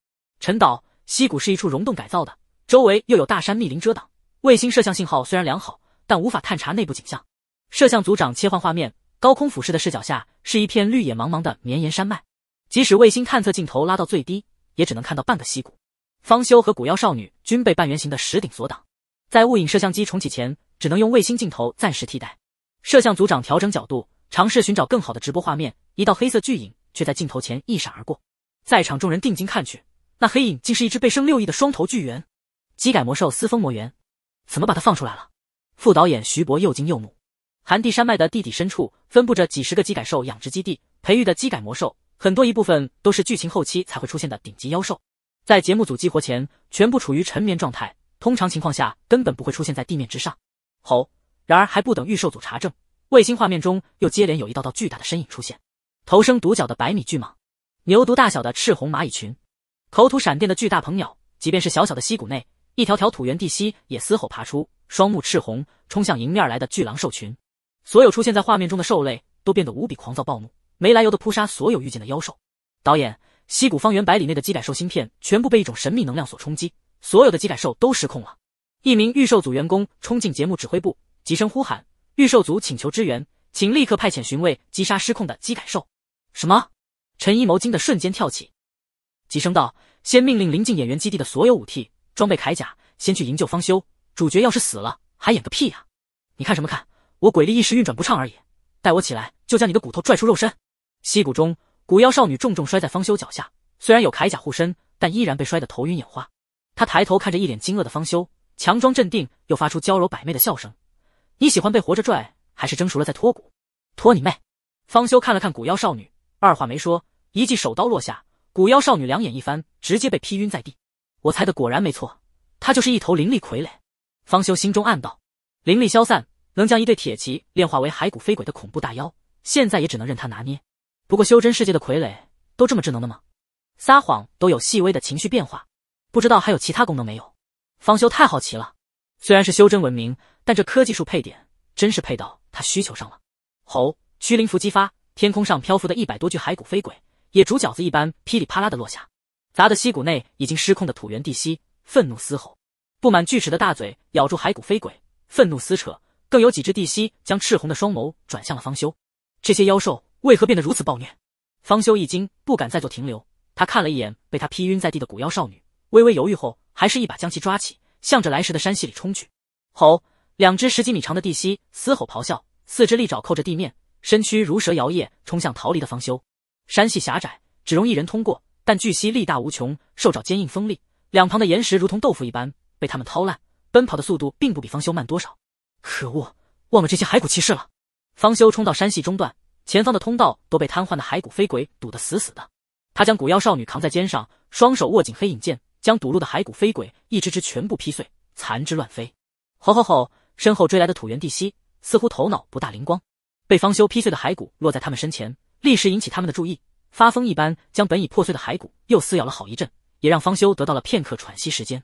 陈导，溪谷是一处溶洞改造的，周围又有大山密林遮挡，卫星摄像信号虽然良好，但无法探查内部景象。摄像组长切换画面，高空俯视的视角下，是一片绿野茫茫的绵延山脉。即使卫星探测镜头拉到最低，也只能看到半个溪谷。方修和古妖少女均被半圆形的石顶所挡，在雾影摄像机重启前，只能用卫星镜头暂时替代。摄像组长调整角度，尝试寻找更好的直播画面。一道黑色巨影却在镜头前一闪而过，在场众人定睛看去，那黑影竟是一只被生六亿的双头巨猿，机改魔兽司风魔猿，怎么把它放出来了？副导演徐博又惊又怒。寒地山脉的地底深处分布着几十个机改兽养殖基地，培育的机改魔兽。很多一部分都是剧情后期才会出现的顶级妖兽，在节目组激活前，全部处于沉眠状态。通常情况下，根本不会出现在地面之上。吼！然而还不等预兽组查证，卫星画面中又接连有一道道巨大的身影出现：头生独角的百米巨蟒，牛犊大小的赤红蚂蚁群，口吐闪电的巨大鹏鸟。即便是小小的溪谷内，一条条土原地蜥也嘶吼爬出，双目赤红，冲向迎面而来的巨狼兽群。所有出现在画面中的兽类都变得无比狂躁暴怒。没来由的扑杀所有遇见的妖兽。导演，溪谷方圆百里内的机改兽芯片全部被一种神秘能量所冲击，所有的机改兽都失控了。一名预售组员工冲进节目指挥部，急声呼喊：“预售组请求支援，请立刻派遣巡卫击杀失控的机改兽。”什么？陈一谋惊得瞬间跳起，急声道：“先命令临近演员基地的所有武替装备铠甲，先去营救方休。主角要是死了，还演个屁呀！你看什么看？我鬼力一时运转不畅而已，待我起来就将你的骨头拽出肉身。”溪谷中，古妖少女重重摔在方修脚下。虽然有铠甲护身，但依然被摔得头晕眼花。她抬头看着一脸惊愕的方修，强装镇定，又发出娇柔百媚的笑声：“你喜欢被活着拽，还是蒸熟了再脱骨？脱你妹！”方修看了看古妖少女，二话没说，一记手刀落下。古妖少女两眼一翻，直接被劈晕在地。我猜的果然没错，她就是一头灵力傀儡。方修心中暗道：灵力消散，能将一对铁骑炼化为骸骨飞鬼的恐怖大妖，现在也只能任他拿捏。不过修真世界的傀儡都这么智能的吗？撒谎都有细微的情绪变化，不知道还有其他功能没有？方修太好奇了。虽然是修真文明，但这科技术配点真是配到他需求上了。吼！虚灵符激发，天空上漂浮的一百多具骸骨飞鬼也煮饺子一般噼里啪啦的落下，砸得溪谷内已经失控的土原地息愤怒嘶吼，布满锯齿的大嘴咬住骸骨飞鬼，愤怒撕扯。更有几只地蜥将赤红的双眸转向了方修，这些妖兽。为何变得如此暴虐？方修一惊，不敢再做停留。他看了一眼被他劈晕在地的古妖少女，微微犹豫后，还是一把将其抓起，向着来时的山隙里冲去。吼！两只十几米长的地蜥嘶吼咆哮，四只利爪扣着地面，身躯如蛇摇曳，冲向逃离的方修。山隙狭窄，只容一人通过，但巨蜥力大无穷，兽爪坚硬锋利，两旁的岩石如同豆腐一般被他们掏烂。奔跑的速度并不比方修慢多少。可恶，忘了这些骸骨骑士了！方修冲到山隙中段。前方的通道都被瘫痪的骸骨飞鬼堵得死死的。他将骨妖少女扛在肩上，双手握紧黑影剑，将堵路的骸骨飞鬼一只只全部劈碎，残肢乱飞。吼吼吼！身后追来的土原地息似乎头脑不大灵光，被方修劈碎的骸骨落在他们身前，立时引起他们的注意，发疯一般将本已破碎的骸骨又撕咬了好一阵，也让方修得到了片刻喘息时间。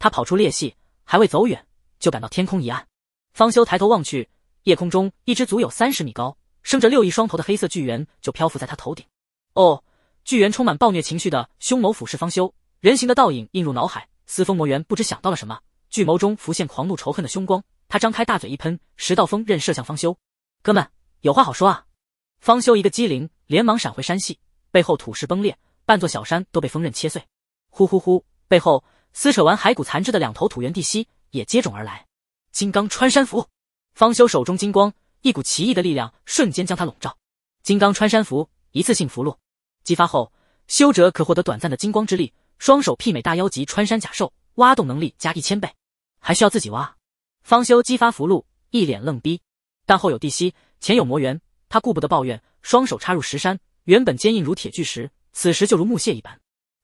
他跑出裂隙，还未走远，就感到天空一暗。方修抬头望去，夜空中一只足有三十米高。生着六翼双头的黑色巨猿就漂浮在他头顶。哦，巨猿充满暴虐情绪的凶眸俯视方休，人形的倒影映入脑海。司风魔猿不知想到了什么，巨眸中浮现狂怒仇恨的凶光。他张开大嘴一喷，十道风刃射向方休。哥们，有话好说啊！方休一个机灵，连忙闪回山系，背后土石崩裂，半座小山都被风刃切碎。呼呼呼！背后撕扯完骸骨残肢的两头土猿地息也接踵而来。金刚穿山符，方休手中金光。一股奇异的力量瞬间将他笼罩。金刚穿山符，一次性符箓，激发后，修者可获得短暂的金光之力，双手媲美大妖级穿山甲兽，挖洞能力加一千倍。还需要自己挖？方修激发符箓，一脸愣逼。但后有地吸，前有魔猿，他顾不得抱怨，双手插入石山，原本坚硬如铁巨石，此时就如木屑一般。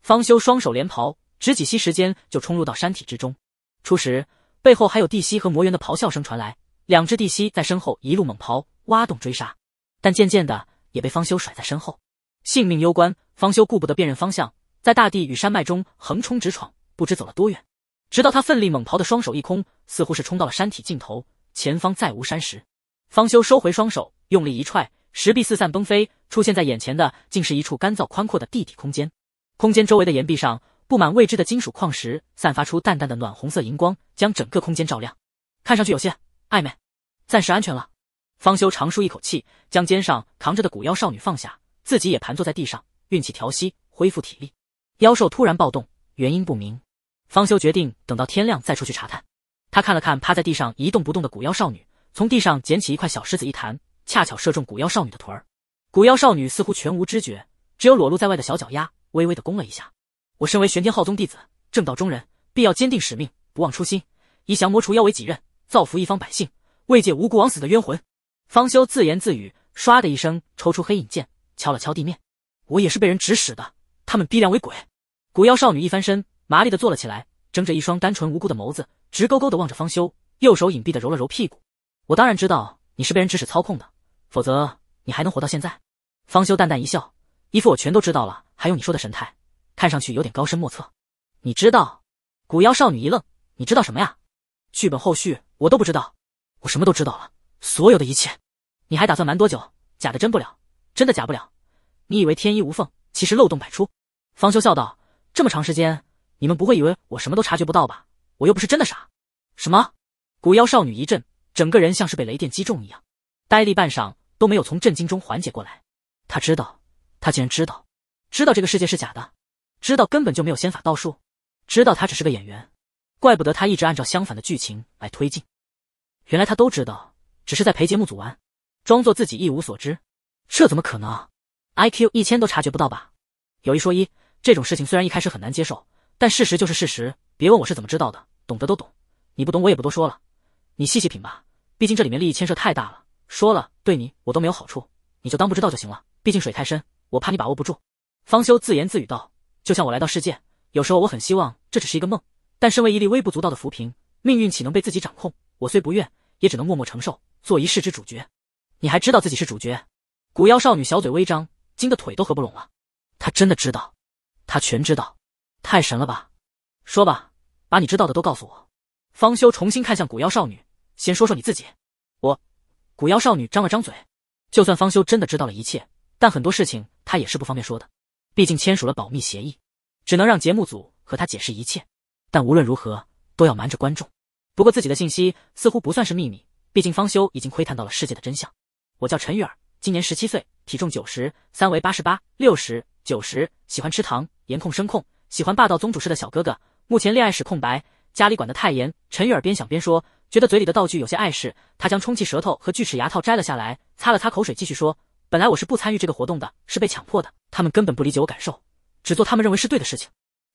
方修双手连刨，只几息时间就冲入到山体之中。初时，背后还有地息和魔猿的咆哮声传来。两只地蜥在身后一路猛刨挖洞追杀，但渐渐的也被方休甩在身后。性命攸关，方休顾不得辨认方向，在大地与山脉中横冲直闯，不知走了多远，直到他奋力猛刨的双手一空，似乎是冲到了山体尽头，前方再无山石。方休收回双手，用力一踹，石壁四散崩飞，出现在眼前的竟是一处干燥宽阔的地底空间。空间周围的岩壁上布满未知的金属矿石，散发出淡淡的暖红色荧光，将整个空间照亮。看上去有些暧昧，暂时安全了。方修长舒一口气，将肩上扛着的古妖少女放下，自己也盘坐在地上，运气调息，恢复体力。妖兽突然暴动，原因不明。方修决定等到天亮再出去查探。他看了看趴在地上一动不动的古妖少女，从地上捡起一块小石子一弹，恰巧射中古妖少女的腿儿。古妖少女似乎全无知觉，只有裸露在外的小脚丫微微的弓了一下。我身为玄天昊宗弟子，正道中人，必要坚定使命，不忘初心，以降魔除妖为己任。造福一方百姓，慰藉无辜枉死的冤魂。方休自言自语，唰的一声抽出黑影剑，敲了敲地面。我也是被人指使的，他们逼良为鬼。古妖少女一翻身，麻利的坐了起来，睁着一双单纯无辜的眸子，直勾勾的望着方休，右手隐蔽的揉了揉屁股。我当然知道你是被人指使操控的，否则你还能活到现在？方休淡淡一笑，一副我全都知道了，还用你说的神态，看上去有点高深莫测。你知道？古妖少女一愣，你知道什么呀？剧本后续我都不知道，我什么都知道了，所有的一切。你还打算瞒多久？假的真不了，真的假不了。你以为天衣无缝，其实漏洞百出。方修笑道：“这么长时间，你们不会以为我什么都察觉不到吧？我又不是真的傻。”什么？古妖少女一震，整个人像是被雷电击中一样，呆立半晌都没有从震惊中缓解过来。他知道，他竟然知道，知道这个世界是假的，知道根本就没有仙法道术，知道他只是个演员。怪不得他一直按照相反的剧情来推进，原来他都知道，只是在陪节目组玩，装作自己一无所知，这怎么可能？IQ 一千都察觉不到吧？有一说一，这种事情虽然一开始很难接受，但事实就是事实。别问我是怎么知道的，懂得都懂，你不懂我也不多说了。你细细品吧，毕竟这里面利益牵涉太大了，说了对你我都没有好处，你就当不知道就行了。毕竟水太深，我怕你把握不住。方休自言自语道：“就像我来到世界，有时候我很希望这只是一个梦。”但身为一粒微不足道的浮萍，命运岂能被自己掌控？我虽不愿，也只能默默承受，做一世之主角。你还知道自己是主角？古妖少女小嘴微张，惊得腿都合不拢了。她真的知道，她全知道，太神了吧！说吧，把你知道的都告诉我。方修重新看向古妖少女，先说说你自己。我，古妖少女张了张嘴。就算方修真的知道了一切，但很多事情他也是不方便说的，毕竟签署了保密协议，只能让节目组和他解释一切。但无论如何都要瞒着观众。不过自己的信息似乎不算是秘密，毕竟方休已经窥探到了世界的真相。我叫陈玉儿，今年十七岁，体重九十三，围八十八，六十九十，喜欢吃糖，颜控声控，喜欢霸道宗主式的小哥哥。目前恋爱史空白，家里管得太严。陈玉儿边想边说，觉得嘴里的道具有些碍事，他将充气舌头和锯齿牙套摘了下来，擦了擦口水，继续说：“本来我是不参与这个活动的，是被强迫的。他们根本不理解我感受，只做他们认为是对的事情。”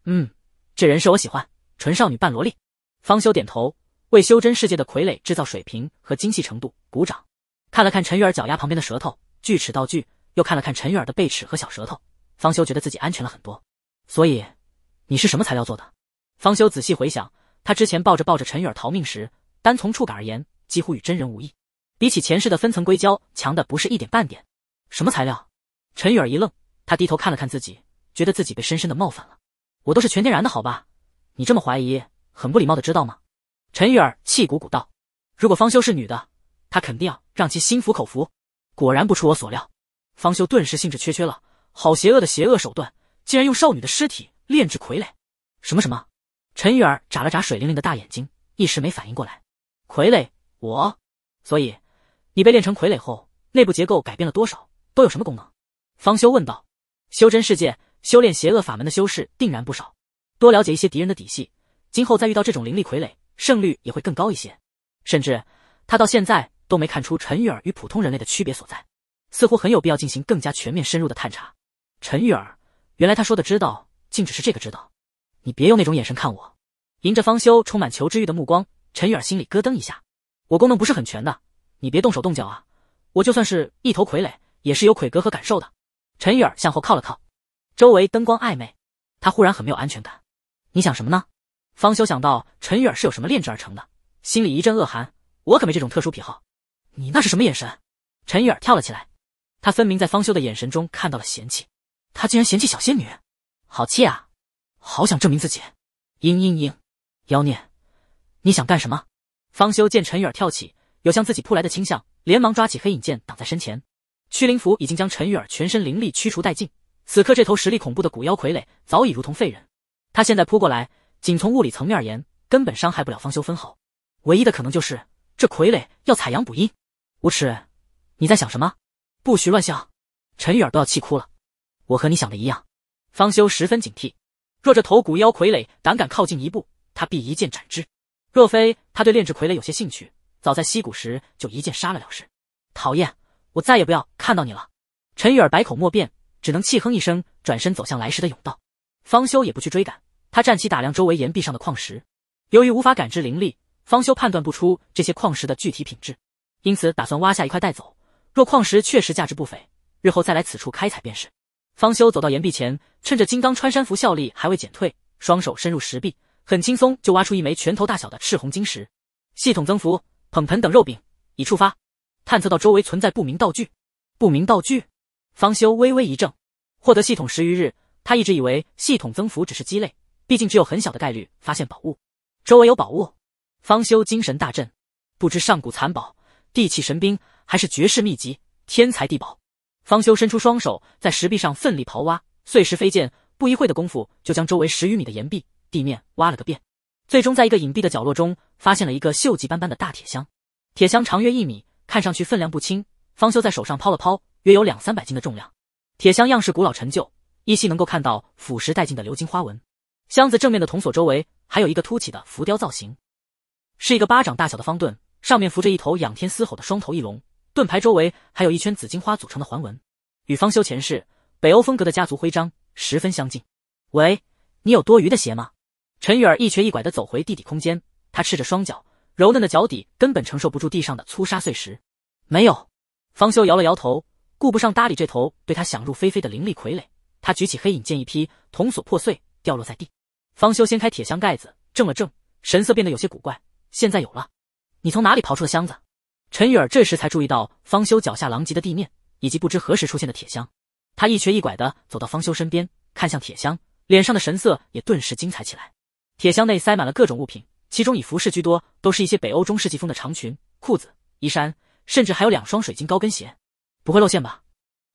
嗯，这人是我喜欢。纯少女半萝莉，方修点头，为修真世界的傀儡制造水平和精细程度鼓掌。看了看陈玉儿脚丫旁边的舌头锯齿道具，又看了看陈玉儿的背齿和小舌头，方修觉得自己安全了很多。所以，你是什么材料做的？方修仔细回想，他之前抱着抱着陈玉儿逃命时，单从触感而言，几乎与真人无异。比起前世的分层硅胶，强的不是一点半点。什么材料？陈玉儿一愣，他低头看了看自己，觉得自己被深深的冒犯了。我都是全天然的，好吧。你这么怀疑，很不礼貌的，知道吗？陈玉儿气鼓鼓道：“如果方修是女的，他肯定要让其心服口服。”果然不出我所料，方修顿时兴致缺缺了。好邪恶的邪恶手段，竟然用少女的尸体炼制傀儡！什么什么？陈玉儿眨了眨水灵灵的大眼睛，一时没反应过来。傀儡我？所以你被炼成傀儡后，内部结构改变了多少？都有什么功能？方修问道。修真世界修炼邪恶法门的修士定然不少。多了解一些敌人的底细，今后再遇到这种灵力傀儡，胜率也会更高一些。甚至他到现在都没看出陈玉儿与普通人类的区别所在，似乎很有必要进行更加全面深入的探查。陈玉儿，原来他说的知道，竟只是这个知道。你别用那种眼神看我。迎着方修充满求知欲的目光，陈玉儿心里咯噔一下。我功能不是很全的，你别动手动脚啊！我就算是一头傀儡，也是有魁格和感受的。陈玉儿向后靠了靠，周围灯光暧昧，他忽然很没有安全感。你想什么呢？方休想到陈玉儿是有什么炼制而成的，心里一阵恶寒。我可没这种特殊癖好。你那是什么眼神？陈玉儿跳了起来，他分明在方休的眼神中看到了嫌弃。他竟然嫌弃小仙女，好气啊！好想证明自己。嘤嘤嘤，妖孽，你想干什么？方休见陈玉儿跳起，有向自己扑来的倾向，连忙抓起黑影剑挡在身前。驱灵符已经将陈玉儿全身灵力驱除殆尽，此刻这头实力恐怖的古妖傀儡早已如同废人。他现在扑过来，仅从物理层面而言，根本伤害不了方修分毫。唯一的可能就是这傀儡要采阳补阴。无耻！你在想什么？不许乱想！陈玉儿都要气哭了。我和你想的一样。方修十分警惕，若这头骨妖傀儡胆敢靠近一步，他必一剑斩之。若非他对炼制傀儡有些兴趣，早在溪谷时就一剑杀了了事。讨厌！我再也不要看到你了。陈玉儿百口莫辩，只能气哼一声，转身走向来时的甬道。方修也不去追赶。他站起，打量周围岩壁上的矿石。由于无法感知灵力，方休判断不出这些矿石的具体品质，因此打算挖下一块带走。若矿石确实价值不菲，日后再来此处开采便是。方休走到岩壁前，趁着金刚穿山符效力还未减退，双手深入石壁，很轻松就挖出一枚拳头大小的赤红晶石。系统增幅捧盆等肉饼已触发，探测到周围存在不明道具。不明道具？方休微微一怔。获得系统十余日，他一直以为系统增幅只是鸡肋。毕竟只有很小的概率发现宝物，周围有宝物，方修精神大振。不知上古残宝、地气神兵，还是绝世秘籍、天才地宝。方修伸出双手，在石壁上奋力刨挖，碎石飞溅。不一会的功夫，就将周围十余米的岩壁、地面挖了个遍。最终，在一个隐蔽的角落中，发现了一个锈迹斑斑的大铁箱。铁箱长约一米，看上去分量不轻。方修在手上抛了抛，约有两三百斤的重量。铁箱样式古老陈旧，依稀能够看到腐蚀殆尽的鎏金花纹。箱子正面的铜锁周围还有一个凸起的浮雕造型，是一个巴掌大小的方盾，上面浮着一头仰天嘶吼的双头翼龙。盾牌周围还有一圈紫金花组成的环纹，与方修前世北欧风格的家族徽章十分相近。喂，你有多余的鞋吗？陈玉儿一瘸一拐的走回地底空间，她赤着双脚，柔嫩的脚底根本承受不住地上的粗沙碎石。没有，方修摇了摇头，顾不上搭理这头对他想入非非的灵力傀儡，他举起黑影剑一劈，铜锁破碎。掉落在地，方修掀开铁箱盖子，怔了怔，神色变得有些古怪。现在有了，你从哪里刨出的箱子？陈雨儿这时才注意到方修脚下狼藉的地面，以及不知何时出现的铁箱。他一瘸一拐的走到方修身边，看向铁箱，脸上的神色也顿时精彩起来。铁箱内塞满了各种物品，其中以服饰居多，都是一些北欧中世纪风的长裙、裤子、衣衫，甚至还有两双水晶高跟鞋。不会露馅吧？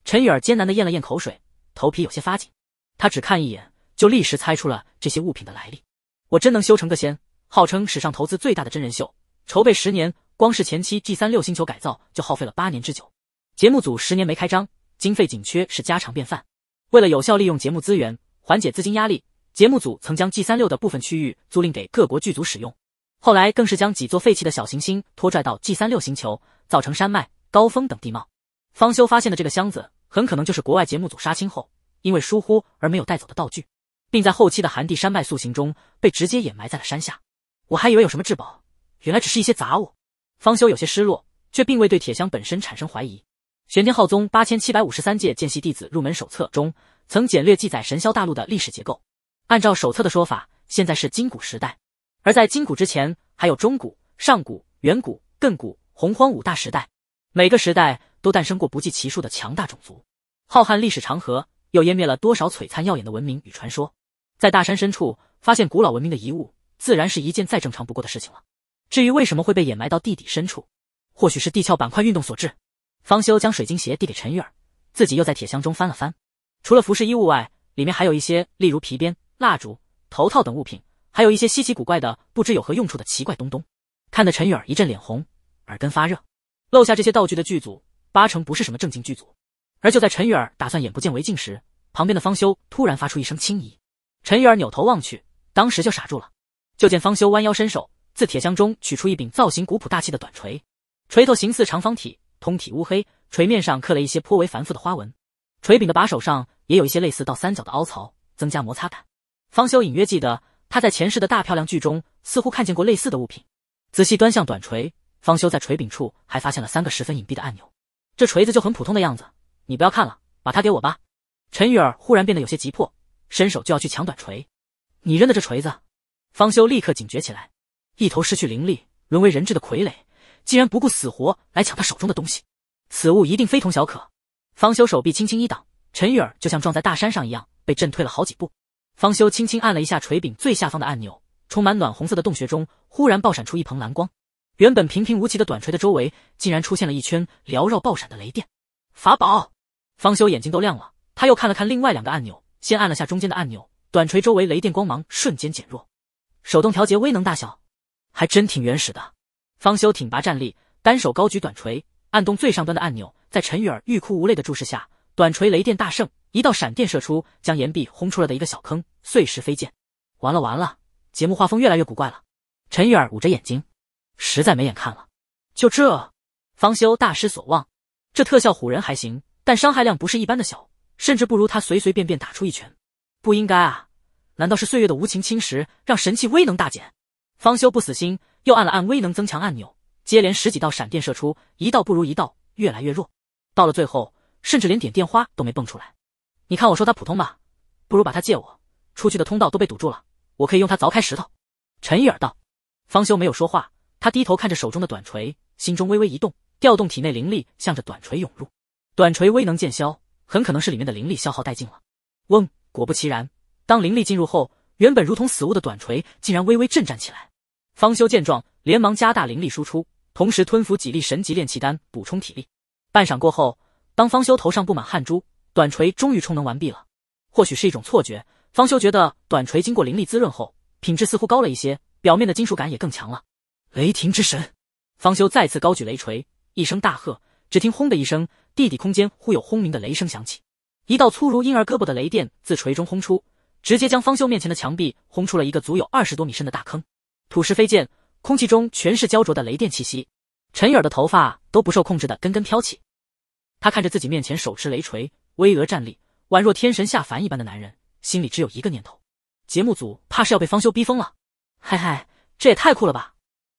陈雨儿艰难的咽了咽口水，头皮有些发紧。他只看一眼。就立时猜出了这些物品的来历。我真能修成个仙！号称史上投资最大的真人秀，筹备十年，光是前期 G 三六星球改造就耗费了八年之久。节目组十年没开张，经费紧缺是家常便饭。为了有效利用节目资源，缓解资金压力，节目组曾将 G 三六的部分区域租赁给各国剧组使用。后来更是将几座废弃的小行星拖拽到 G 三六星球，造成山脉、高峰等地貌。方修发现的这个箱子，很可能就是国外节目组杀青后因为疏忽而没有带走的道具。并在后期的寒地山脉塑形中被直接掩埋在了山下。我还以为有什么至宝，原来只是一些杂物。方休有些失落，却并未对铁箱本身产生怀疑。玄天浩宗八千七百五十三届见习弟子入门手册中曾简略记载神霄大陆的历史结构。按照手册的说法，现在是金古时代，而在金古之前还有中古、上古、远古、亘古、洪荒五大时代。每个时代都诞生过不计其数的强大种族，浩瀚历史长河。又湮灭了多少璀璨耀眼的文明与传说？在大山深处发现古老文明的遗物，自然是一件再正常不过的事情了。至于为什么会被掩埋到地底深处，或许是地壳板块运动所致。方修将水晶鞋递给陈玉儿，自己又在铁箱中翻了翻，除了服饰衣物外，里面还有一些例如皮鞭、蜡烛、头套等物品，还有一些稀奇古怪的不知有何用处的奇怪东东。看得陈玉儿一阵脸红，耳根发热。漏下这些道具的剧组，八成不是什么正经剧组。而就在陈雨儿打算眼不见为净时，旁边的方修突然发出一声轻咦。陈雨儿扭头望去，当时就傻住了。就见方修弯腰伸手，自铁箱中取出一柄造型古朴大气的短锤，锤头形似长方体，通体乌黑，锤面上刻了一些颇为繁复的花纹，锤柄的把手上也有一些类似倒三角的凹槽，增加摩擦感。方修隐约记得他在前世的大漂亮剧中似乎看见过类似的物品。仔细端详短锤，方修在锤柄处还发现了三个十分隐蔽的按钮。这锤子就很普通的样子。你不要看了，把它给我吧。陈玉儿忽然变得有些急迫，伸手就要去抢短锤。你扔的这锤子，方修立刻警觉起来。一头失去灵力、沦为人质的傀儡，竟然不顾死活来抢他手中的东西，此物一定非同小可。方修手臂轻轻一挡，陈玉儿就像撞在大山上一样，被震退了好几步。方修轻轻按了一下锤柄最下方的按钮，充满暖红色的洞穴中忽然爆闪出一蓬蓝光。原本平平无奇的短锤的周围，竟然出现了一圈缭绕爆闪的雷电法宝。方修眼睛都亮了，他又看了看另外两个按钮，先按了下中间的按钮，短锤周围雷电光芒瞬间减弱，手动调节威能大小，还真挺原始的。方修挺拔站立，单手高举短锤，按动最上端的按钮，在陈玉儿欲哭无泪的注视下，短锤雷电大盛，一道闪电射出，将岩壁轰出了的一个小坑，碎石飞溅。完了完了，节目画风越来越古怪了。陈玉儿捂着眼睛，实在没眼看了。就这，方修大失所望，这特效唬人还行。但伤害量不是一般的小，甚至不如他随随便便打出一拳。不应该啊，难道是岁月的无情侵蚀让神器威能大减？方修不死心，又按了按威能增强按钮，接连十几道闪电射出，一道不如一道，越来越弱，到了最后，甚至连点电花都没蹦出来。你看我说它普通吧，不如把它借我。出去的通道都被堵住了，我可以用它凿开石头。陈玉儿道。方修没有说话，他低头看着手中的短锤，心中微微一动，调动体内灵力，向着短锤涌入。短锤威能渐消，很可能是里面的灵力消耗殆尽了。嗡，果不其然，当灵力进入后，原本如同死物的短锤竟然微微震颤起来。方修见状，连忙加大灵力输出，同时吞服几粒神级炼气丹补充体力。半晌过后，当方修头上布满汗珠，短锤终于充能完毕了。或许是一种错觉，方修觉得短锤经过灵力滋润后，品质似乎高了一些，表面的金属感也更强了。雷霆之神，方修再次高举雷锤，一声大喝。只听“轰”的一声，地底空间忽有轰鸣的雷声响起，一道粗如婴儿胳膊的雷电自锤中轰出，直接将方修面前的墙壁轰出了一个足有二十多米深的大坑，土石飞溅，空气中全是焦灼的雷电气息，陈允儿的头发都不受控制的根根飘起。他看着自己面前手持雷锤、巍峨站立，宛若天神下凡一般的男人，心里只有一个念头：节目组怕是要被方修逼疯了。嗨嗨，这也太酷了吧！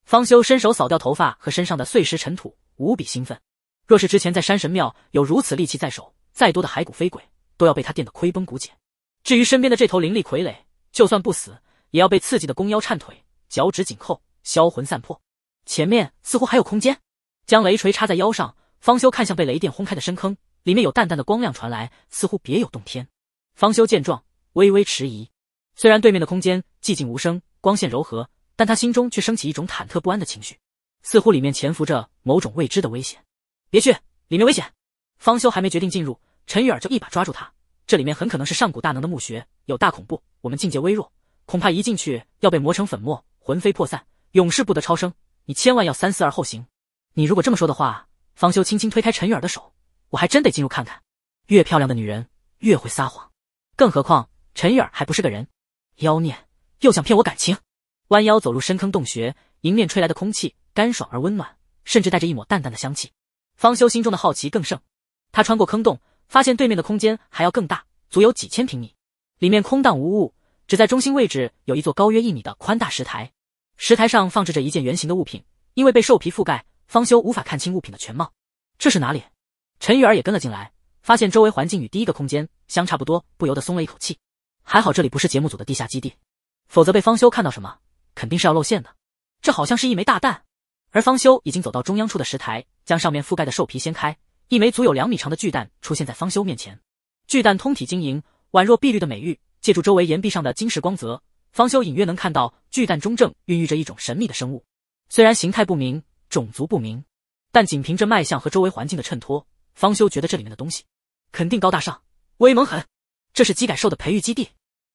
方修伸手扫掉头发和身上的碎石尘土，无比兴奋。若是之前在山神庙有如此利器在手，再多的骸骨飞鬼都要被他电得亏崩骨解。至于身边的这头灵力傀儡，就算不死，也要被刺激的弓腰颤腿，脚趾紧扣，销魂散魄。前面似乎还有空间，将雷锤插在腰上，方休看向被雷电轰开的深坑，里面有淡淡的光亮传来，似乎别有洞天。方休见状微微迟疑，虽然对面的空间寂静无声，光线柔和，但他心中却升起一种忐忑不安的情绪，似乎里面潜伏着某种未知的危险。别去，里面危险。方修还没决定进入，陈玉儿就一把抓住他。这里面很可能是上古大能的墓穴，有大恐怖。我们境界微弱，恐怕一进去要被磨成粉末，魂飞魄散，永世不得超生。你千万要三思而后行。你如果这么说的话，方修轻轻推开陈玉儿的手，我还真得进入看看。越漂亮的女人越会撒谎，更何况陈玉儿还不是个人，妖孽又想骗我感情。弯腰走入深坑洞穴，迎面吹来的空气干爽而温暖，甚至带着一抹淡淡的香气。方修心中的好奇更盛，他穿过坑洞，发现对面的空间还要更大，足有几千平米，里面空荡无物，只在中心位置有一座高约一米的宽大石台，石台上放置着一件圆形的物品，因为被兽皮覆盖，方修无法看清物品的全貌。这是哪里？陈玉儿也跟了进来，发现周围环境与第一个空间相差不多，不由得松了一口气，还好这里不是节目组的地下基地，否则被方修看到什么，肯定是要露馅的。这好像是一枚大蛋。而方修已经走到中央处的石台，将上面覆盖的兽皮掀开，一枚足有两米长的巨蛋出现在方修面前。巨蛋通体晶莹，宛若碧绿的美玉，借助周围岩壁上的晶石光泽，方修隐约能看到巨蛋中正孕育着一种神秘的生物。虽然形态不明，种族不明，但仅凭这脉象和周围环境的衬托，方修觉得这里面的东西肯定高大上、威猛狠。这是机改兽的培育基地。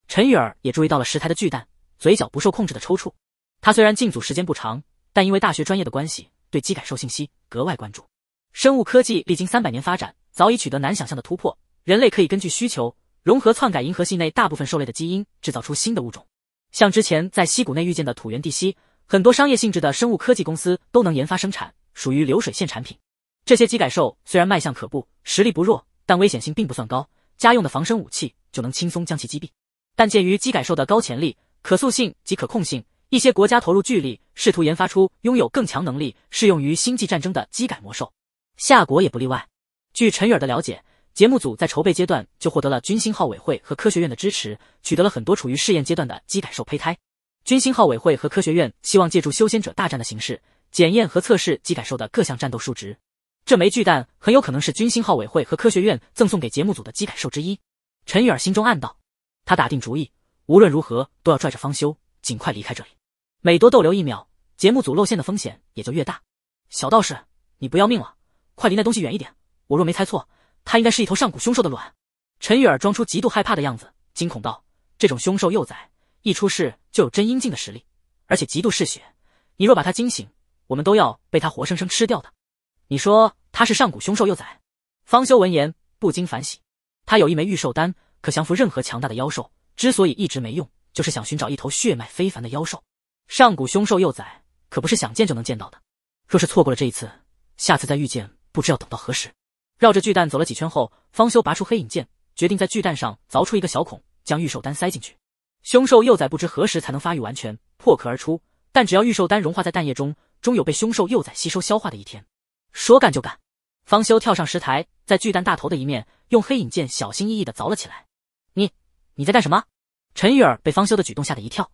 陈雨儿也注意到了石台的巨蛋，嘴角不受控制的抽搐。他虽然进组时间不长。但因为大学专业的关系，对机改兽信息格外关注。生物科技历经三百年发展，早已取得难想象的突破。人类可以根据需求，融合篡改银河系内大部分兽类的基因，制造出新的物种。像之前在溪谷内遇见的土原地蜥，很多商业性质的生物科技公司都能研发生产，属于流水线产品。这些机改兽虽然卖相可怖，实力不弱，但危险性并不算高，家用的防身武器就能轻松将其击毙。但鉴于机改兽的高潜力、可塑性及可控性。一些国家投入巨力，试图研发出拥有更强能力、适用于星际战争的机改魔兽。夏国也不例外。据陈远儿的了解，节目组在筹备阶段就获得了军星号委会和科学院的支持，取得了很多处于试验阶段的机改兽胚胎。军星号委会和科学院希望借助修仙者大战的形式，检验和测试机改兽的各项战斗数值。这枚巨蛋很有可能是军星号委会和科学院赠送给节目组的机改兽之一。陈远儿心中暗道，他打定主意，无论如何都要拽着方休尽快离开这里，每多逗留一秒，节目组露馅的风险也就越大。小道士，你不要命了，快离那东西远一点！我若没猜错，它应该是一头上古凶兽的卵。陈玉儿装出极度害怕的样子，惊恐道：“这种凶兽幼崽一出世就有真阴境的实力，而且极度嗜血。你若把它惊醒，我们都要被它活生生吃掉的。”你说它是上古凶兽幼崽？方修闻言不禁反省，他有一枚御兽丹，可降服任何强大的妖兽，之所以一直没用。就是想寻找一头血脉非凡的妖兽，上古凶兽幼崽可不是想见就能见到的。若是错过了这一次，下次再遇见不知要等到何时。绕着巨蛋走了几圈后，方休拔出黑影剑，决定在巨蛋上凿出一个小孔，将御兽丹塞进去。凶兽幼崽不知何时才能发育完全破壳而出，但只要御兽丹融化在蛋液中，终有被凶兽幼崽吸收消化的一天。说干就干，方休跳上石台，在巨蛋大头的一面用黑影剑小心翼翼地凿了起来。你，你在干什么？陈玉儿被方修的举动吓得一跳，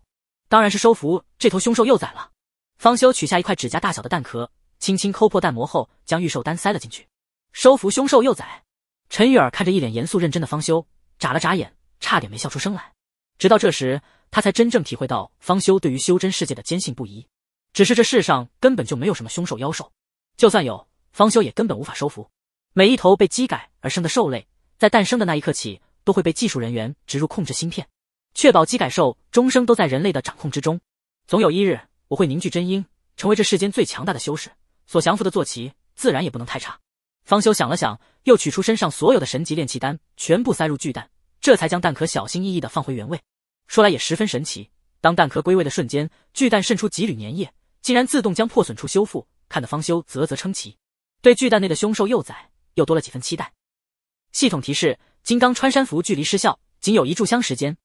当然是收服这头凶兽幼崽了。方修取下一块指甲大小的蛋壳，轻轻抠破蛋膜后，将御兽丹塞了进去，收服凶兽幼崽。陈玉儿看着一脸严肃认真的方修，眨了眨眼，差点没笑出声来。直到这时，他才真正体会到方修对于修真世界的坚信不疑。只是这世上根本就没有什么凶兽妖兽，就算有，方修也根本无法收服。每一头被机改而生的兽类，在诞生的那一刻起，都会被技术人员植入控制芯片。确保机改兽终生都在人类的掌控之中。总有一日，我会凝聚真英，成为这世间最强大的修士。所降服的坐骑自然也不能太差。方休想了想，又取出身上所有的神级炼气丹，全部塞入巨蛋，这才将蛋壳小心翼翼的放回原位。说来也十分神奇，当蛋壳归位的瞬间，巨蛋渗出几缕粘液，竟然自动将破损处修复，看得方休啧啧称奇，对巨蛋内的凶兽幼崽又多了几分期待。系统提示：金刚穿山符距离失效，仅有一炷香时间。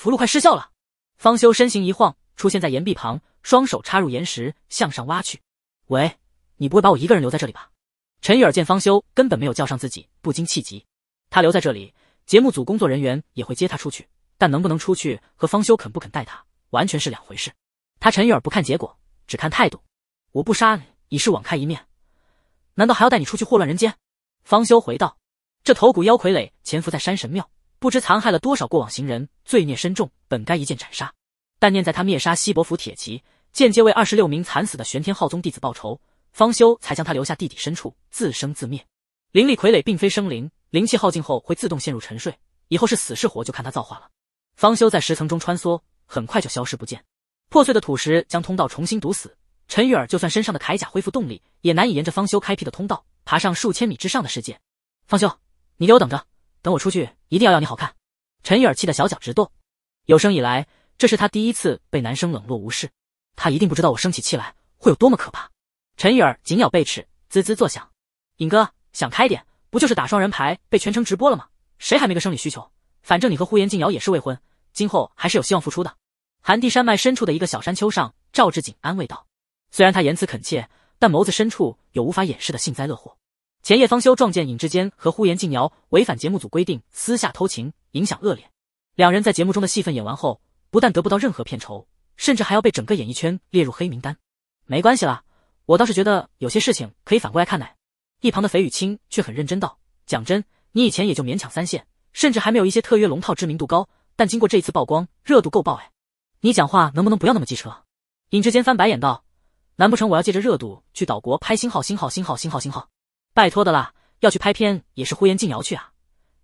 符禄快失效了，方休身形一晃，出现在岩壁旁，双手插入岩石，向上挖去。喂，你不会把我一个人留在这里吧？陈玉儿见方休根本没有叫上自己，不禁气急。他留在这里，节目组工作人员也会接他出去，但能不能出去和方休肯不肯带他完全是两回事。他陈玉儿不看结果，只看态度。我不杀你已是网开一面，难道还要带你出去祸乱人间？方休回道，这头骨妖傀儡潜伏在山神庙。不知残害了多少过往行人，罪孽深重，本该一剑斩杀，但念在他灭杀西伯府铁骑，间接为二十六名惨死的玄天浩宗弟子报仇，方休才将他留下地底深处自生自灭。灵力傀儡并非生灵，灵气耗尽后会自动陷入沉睡，以后是死是活就看他造化了。方休在石层中穿梭，很快就消失不见。破碎的土石将通道重新堵死，陈玉儿就算身上的铠甲恢复动力，也难以沿着方休开辟的通道爬上数千米之上的世界。方休，你给我等着。等我出去，一定要要你好看！陈玉儿气得小脚直跺，有生以来这是他第一次被男生冷落无视，他一定不知道我生起气来会有多么可怕。陈玉儿紧咬背齿，滋滋作响。尹哥，想开点，不就是打双人牌被全程直播了吗？谁还没个生理需求？反正你和呼延静瑶也是未婚，今后还是有希望复出的。寒地山脉深处的一个小山丘上，赵志景安慰道，虽然他言辞恳切，但眸子深处有无法掩饰的幸灾乐祸。前夜方休撞见尹志坚和呼延静瑶违反节目组规定私下偷情，影响恶劣。两人在节目中的戏份演完后，不但得不到任何片酬，甚至还要被整个演艺圈列入黑名单。没关系啦，我倒是觉得有些事情可以反过来看呢。一旁的裴雨清却很认真道：“讲真，你以前也就勉强三线，甚至还没有一些特约龙套知名度高。但经过这一次曝光，热度够爆哎！你讲话能不能不要那么机车？”尹志坚翻白眼道：“难不成我要借着热度去岛国拍？星号星号星号星号号。”拜托的啦，要去拍片也是呼延静瑶去啊，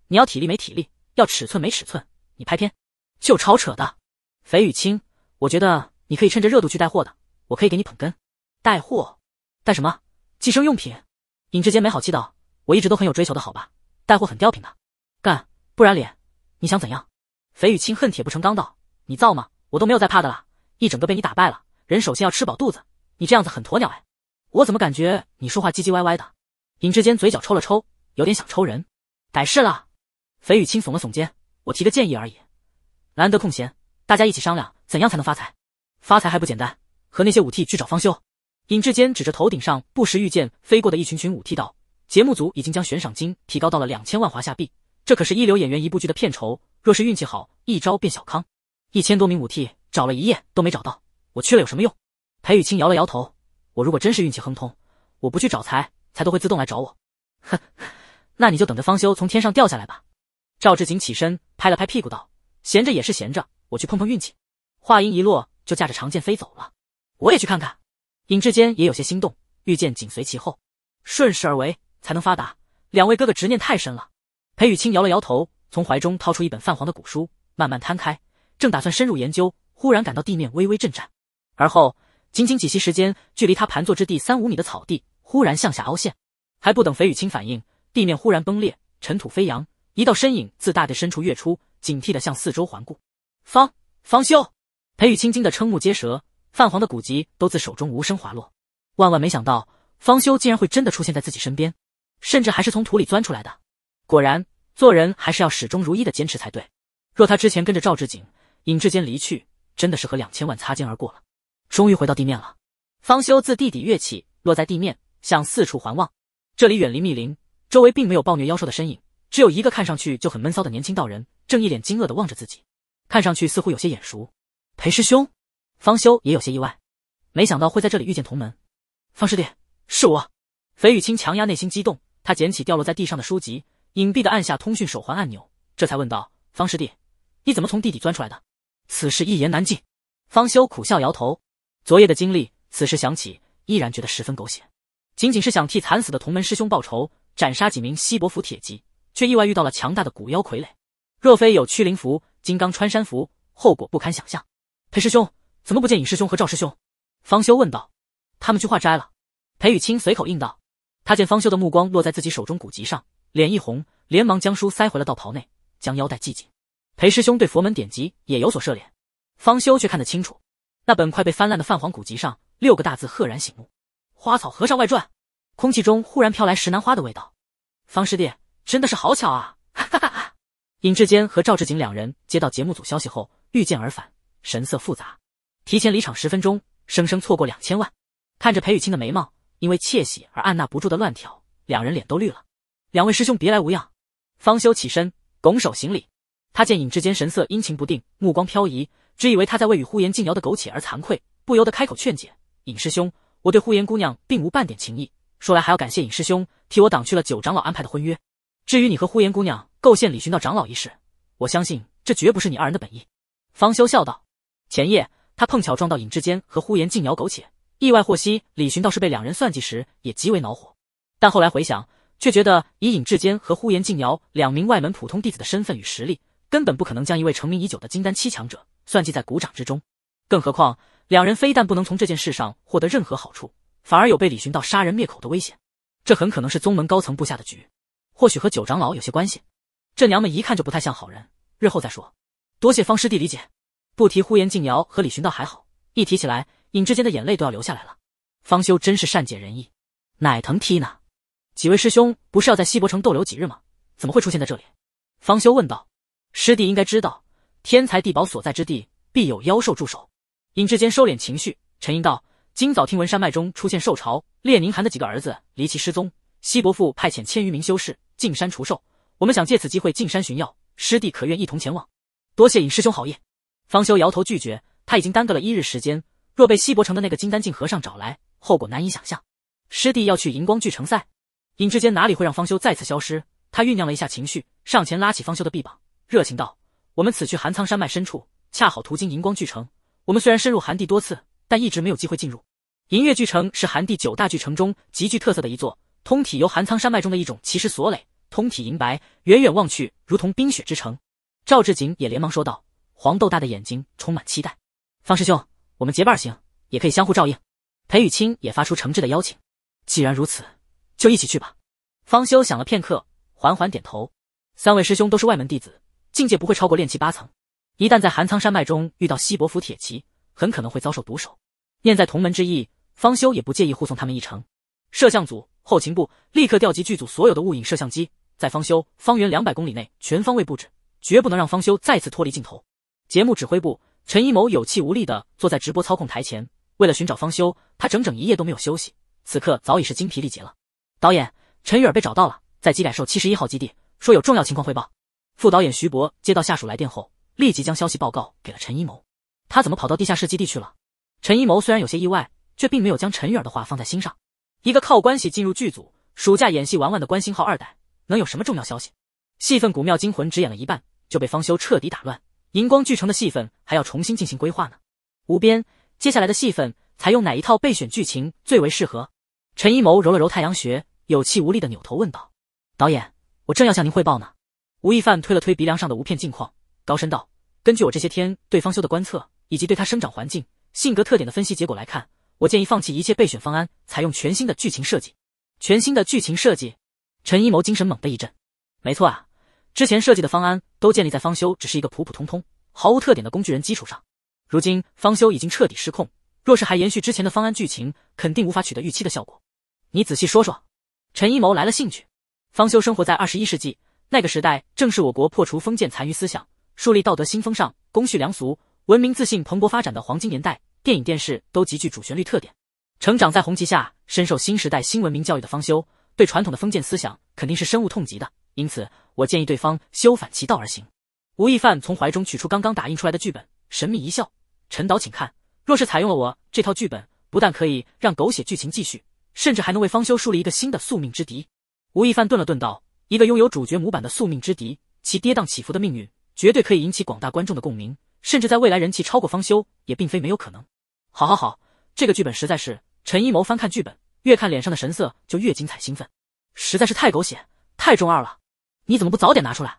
你要体力没体力，要尺寸没尺寸，你拍片就超扯的。裴雨清，我觉得你可以趁着热度去带货的，我可以给你捧根。带货？带什么？寄生用品？尹志杰没好气道：“我一直都很有追求的，好吧？带货很掉品的，干不然脸？你想怎样？”裴雨清恨铁不成钢道：“你造吗？我都没有再怕的了，一整个被你打败了。人首先要吃饱肚子，你这样子很鸵鸟哎。我怎么感觉你说话唧唧歪歪的？”尹志坚嘴角抽了抽，有点想抽人。改事了，裴雨清耸了耸肩，我提个建议而已。难得空闲，大家一起商量怎样才能发财。发财还不简单，和那些舞替去找方休。尹志坚指着头顶上不时遇见飞过的一群群舞替道：“节目组已经将悬赏金提高到了两千万华夏币，这可是一流演员一部剧的片酬。若是运气好，一招变小康。”一千多名舞替找了一夜都没找到，我去了有什么用？裴雨清摇了摇头。我如果真是运气亨通，我不去找财。才都会自动来找我，哼，那你就等着方休从天上掉下来吧。赵志景起身拍了拍屁股道：“闲着也是闲着，我去碰碰运气。”话音一落，就驾着长剑飞走了。我也去看看。尹志坚也有些心动，御剑紧随其后，顺势而为才能发达。两位哥哥执念太深了。裴雨清摇了摇头，从怀中掏出一本泛黄的古书，慢慢摊开，正打算深入研究，忽然感到地面微微震颤，而后仅仅几息时间，距离他盘坐之地三五米的草地。忽然向下凹陷，还不等裴雨清反应，地面忽然崩裂，尘土飞扬，一道身影自大地深处跃出，警惕的向四周环顾。方方修，裴雨清惊得瞠目结舌，泛黄的古籍都自手中无声滑落。万万没想到，方修竟然会真的出现在自己身边，甚至还是从土里钻出来的。果然，做人还是要始终如一的坚持才对。若他之前跟着赵志景、尹志坚离去，真的是和两千万擦肩而过了。终于回到地面了，方修自地底跃起，落在地面。向四处环望，这里远离密林，周围并没有暴虐妖兽的身影，只有一个看上去就很闷骚的年轻道人，正一脸惊愕的望着自己，看上去似乎有些眼熟。裴师兄，方休也有些意外，没想到会在这里遇见同门。方师弟，是我。裴雨清强压内心激动，他捡起掉落在地上的书籍，隐蔽的按下通讯手环按钮，这才问道：“方师弟，你怎么从地底钻出来的？”此事一言难尽。方休苦笑摇头，昨夜的经历，此时想起，依然觉得十分狗血。仅仅是想替惨死的同门师兄报仇，斩杀几名西伯府铁骑，却意外遇到了强大的古妖傀儡。若非有驱灵符、金刚穿山符，后果不堪想象。裴师兄，怎么不见尹师兄和赵师兄？方休问道。他们去化斋了。裴雨清随口应道。他见方休的目光落在自己手中古籍上，脸一红，连忙将书塞回了道袍内，将腰带系紧。裴师兄对佛门典籍也有所涉猎，方休却看得清楚，那本快被翻烂的泛黄古籍上六个大字赫然醒目。花草和尚外传，空气中忽然飘来石楠花的味道。方师弟，真的是好巧啊！哈哈哈！尹志坚和赵志景两人接到节目组消息后，遇剑而返，神色复杂。提前离场十分钟，生生错过两千万。看着裴雨清的眉毛因为窃喜而按捺不住的乱挑，两人脸都绿了。两位师兄别来无恙。方休起身拱手行礼。他见尹志坚神色阴晴不定，目光飘移，只以为他在为与呼延敬瑶的苟且而惭愧，不由得开口劝解：“尹师兄。”我对呼延姑娘并无半点情意，说来还要感谢尹师兄替我挡去了九长老安排的婚约。至于你和呼延姑娘构陷李寻道长老一事，我相信这绝不是你二人的本意。方休笑道，前夜他碰巧撞到尹志坚和呼延静瑶苟且，意外获悉李寻倒是被两人算计时，也极为恼火。但后来回想，却觉得以尹志坚和呼延静瑶两名外门普通弟子的身份与实力，根本不可能将一位成名已久的金丹七强者算计在股掌之中，更何况。两人非但不能从这件事上获得任何好处，反而有被李寻道杀人灭口的危险。这很可能是宗门高层布下的局，或许和九长老有些关系。这娘们一看就不太像好人，日后再说。多谢方师弟理解。不提呼延静瑶和李寻道还好，一提起来，尹志坚的眼泪都要流下来了。方修真是善解人意，乃藤缇呢。几位师兄不是要在西伯城逗留几日吗？怎么会出现在这里？方修问道。师弟应该知道，天才地宝所在之地，必有妖兽驻守。尹志坚收敛情绪，沉吟道：“今早听闻山脉中出现兽潮，列宁寒的几个儿子离奇失踪。西伯父派遣千余名修士进山除兽，我们想借此机会进山寻药。师弟可愿一同前往？多谢尹师兄好意。”方修摇头拒绝，他已经耽搁了一日时间，若被西伯城的那个金丹境和尚找来，后果难以想象。师弟要去荧光聚城赛，尹志坚哪里会让方修再次消失？他酝酿了一下情绪，上前拉起方修的臂膀，热情道：“我们此去寒苍山脉深处，恰好途经荧光巨城。”我们虽然深入寒地多次，但一直没有机会进入银月巨城。是寒地九大巨城中极具特色的一座，通体由寒苍山脉中的一种奇石所垒，通体银白，远远望去如同冰雪之城。赵志景也连忙说道，黄豆大的眼睛充满期待。方师兄，我们结伴行，也可以相互照应。裴雨清也发出诚挚的邀请。既然如此，就一起去吧。方修想了片刻，缓缓点头。三位师兄都是外门弟子，境界不会超过炼气八层。一旦在寒苍山脉中遇到西伯府铁骑，很可能会遭受毒手。念在同门之意，方修也不介意护送他们一程。摄像组、后勤部立刻调集剧组所有的物影摄像机，在方修方圆两百公里内全方位布置，绝不能让方修再次脱离镜头。节目指挥部，陈一谋有气无力地坐在直播操控台前，为了寻找方修，他整整一夜都没有休息，此刻早已是精疲力竭了。导演陈雨儿被找到了，在机改兽七十一号基地，说有重要情况汇报。副导演徐博接到下属来电后。立即将消息报告给了陈一谋。他怎么跑到地下室基地去了？陈一谋虽然有些意外，却并没有将陈远儿的话放在心上。一个靠关系进入剧组、暑假演戏玩玩的关心号二代，能有什么重要消息？戏份《古庙惊魂》只演了一半就被方修彻底打乱，荧光剧城的戏份还要重新进行规划呢。无边，接下来的戏份采用哪一套备选剧情最为适合？陈一谋揉了揉太阳穴，有气无力的扭头问道：“导演，我正要向您汇报呢。”吴亦凡推了推鼻梁上的无片镜框。高声道：“根据我这些天对方休的观测，以及对他生长环境、性格特点的分析结果来看，我建议放弃一切备选方案，采用全新的剧情设计。全新的剧情设计。”陈一谋精神猛地一震。没错啊，之前设计的方案都建立在方休只是一个普普通通、毫无特点的工具人基础上。如今方休已经彻底失控，若是还延续之前的方案剧情，肯定无法取得预期的效果。你仔细说说。”陈一谋来了兴趣。方休生活在二十一世纪，那个时代正是我国破除封建残余思想。树立道德新风尚、公序良俗、文明自信蓬勃发展的黄金年代，电影电视都极具主旋律特点。成长在红旗下、深受新时代新文明教育的方修，对传统的封建思想肯定是深恶痛疾的。因此，我建议对方修反其道而行。吴亦凡从怀中取出刚刚打印出来的剧本，神秘一笑：“陈导，请看。若是采用了我这套剧本，不但可以让狗血剧情继续，甚至还能为方修树立一个新的宿命之敌。”吴亦凡顿了顿，道：“一个拥有主角模板的宿命之敌，其跌宕起伏的命运。”绝对可以引起广大观众的共鸣，甚至在未来人气超过方休也并非没有可能。好好好，这个剧本实在是陈一谋翻看剧本，越看脸上的神色就越精彩兴奋，实在是太狗血，太中二了！你怎么不早点拿出来？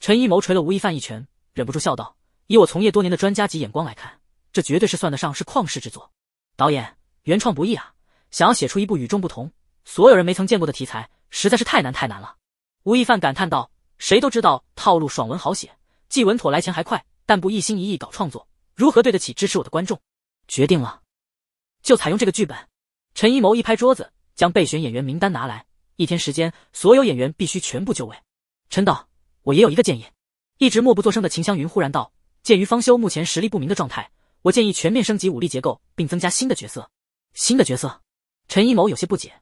陈一谋捶了吴亦凡一拳，忍不住笑道：“以我从业多年的专家级眼光来看，这绝对是算得上是旷世之作。导演原创不易啊，想要写出一部与众不同、所有人没曾见过的题材，实在是太难太难了。”吴亦凡感叹道：“谁都知道套路爽文好写。”季文妥来钱还快，但不一心一意搞创作，如何对得起支持我的观众？决定了，就采用这个剧本。陈一谋一拍桌子，将备选演员名单拿来。一天时间，所有演员必须全部就位。陈导，我也有一个建议。一直默不作声的秦香云忽然道：“鉴于方休目前实力不明的状态，我建议全面升级武力结构，并增加新的角色。”新的角色？陈一谋有些不解。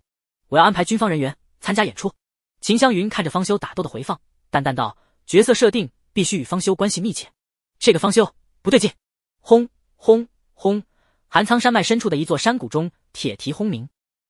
我要安排军方人员参加演出。秦香云看着方休打斗的回放，淡淡道：“角色设定。”必须与方休关系密切，这个方休不对劲。轰轰轰！寒苍山脉深处的一座山谷中，铁蹄轰鸣，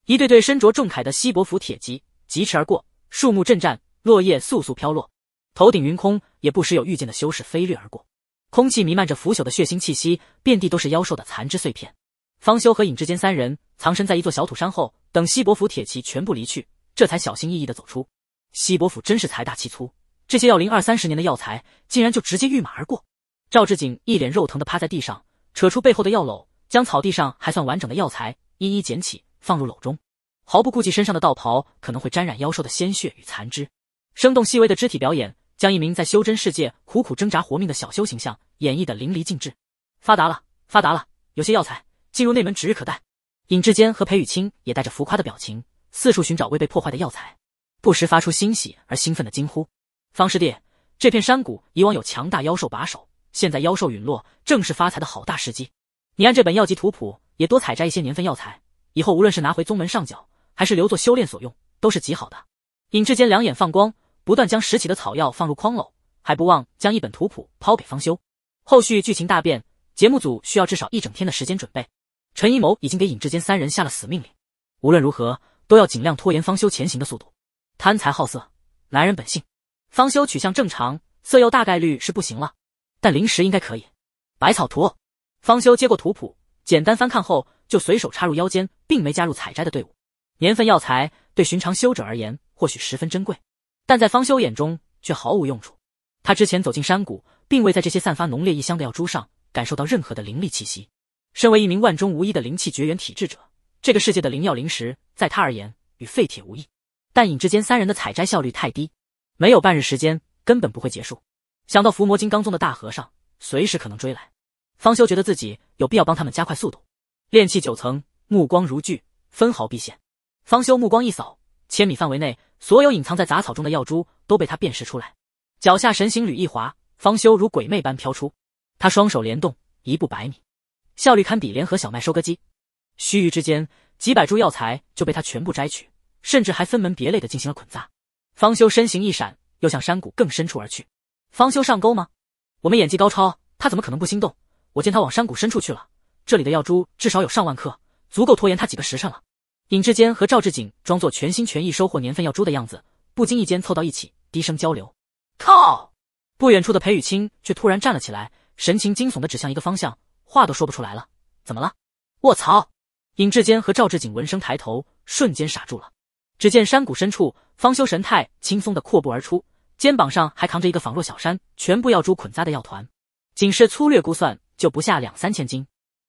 一队队身着重铠的西伯府铁骑疾驰而过，树木震颤，落叶簌簌飘落，头顶云空也不时有御剑的修士飞掠而过。空气弥漫着腐朽的血腥气息，遍地都是妖兽的残肢碎片。方休和尹志坚三人藏身在一座小土山后，等西伯府铁骑全部离去，这才小心翼翼的走出。西伯府真是财大气粗。这些药龄二三十年的药材，竟然就直接御马而过。赵志景一脸肉疼的趴在地上，扯出背后的药篓，将草地上还算完整的药材一一捡起放入篓中，毫不顾忌身上的道袍可能会沾染妖兽的鲜血与残肢。生动细微的肢体表演，将一名在修真世界苦苦挣扎活命的小修形象演绎的淋漓尽致。发达了，发达了！有些药材进入内门指日可待。尹志坚和裴宇清也带着浮夸的表情，四处寻找未被破坏的药材，不时发出欣喜而兴奋的惊呼。方师弟，这片山谷以往有强大妖兽把守，现在妖兽陨落，正是发财的好大时机。你按这本药剂图谱，也多采摘一些年份药材，以后无论是拿回宗门上缴，还是留作修炼所用，都是极好的。尹志坚两眼放光，不断将拾起的草药放入筐篓，还不忘将一本图谱抛给方修。后续剧情大变，节目组需要至少一整天的时间准备。陈一谋已经给尹志坚三人下了死命令，无论如何都要尽量拖延方修前行的速度。贪财好色，男人本性。方修取向正常，色诱大概率是不行了，但灵石应该可以。百草图，方修接过图谱，简单翻看后就随手插入腰间，并没加入采摘的队伍。年份药材对寻常修者而言或许十分珍贵，但在方修眼中却毫无用处。他之前走进山谷，并未在这些散发浓烈异香的药株上感受到任何的灵力气息。身为一名万中无一的灵气绝缘体质者，这个世界的灵药灵石在他而言与废铁无异。但尹志坚三人的采摘效率太低。没有半日时间，根本不会结束。想到伏魔金刚宗的大和尚随时可能追来，方休觉得自己有必要帮他们加快速度。炼气九层，目光如炬，分毫必现。方休目光一扫，千米范围内所有隐藏在杂草中的药珠都被他辨识出来。脚下神行履一滑，方休如鬼魅般飘出。他双手联动，一步百米，效率堪比联合小麦收割机。须臾之间，几百株药材就被他全部摘取，甚至还分门别类的进行了捆扎。方修身形一闪，又向山谷更深处而去。方修上钩吗？我们演技高超，他怎么可能不心动？我见他往山谷深处去了，这里的药珠至少有上万颗，足够拖延他几个时辰了。尹志坚和赵志景装作全心全意收获年份药珠的样子，不经意间凑到一起，低声交流。靠！不远处的裴雨清却突然站了起来，神情惊悚的指向一个方向，话都说不出来了。怎么了？卧槽！尹志坚和赵志景闻声抬头，瞬间傻住了。只见山谷深处，方休神态轻松的阔步而出，肩膀上还扛着一个仿若小山、全部药珠捆扎的药团，仅是粗略估算就不下两三千斤。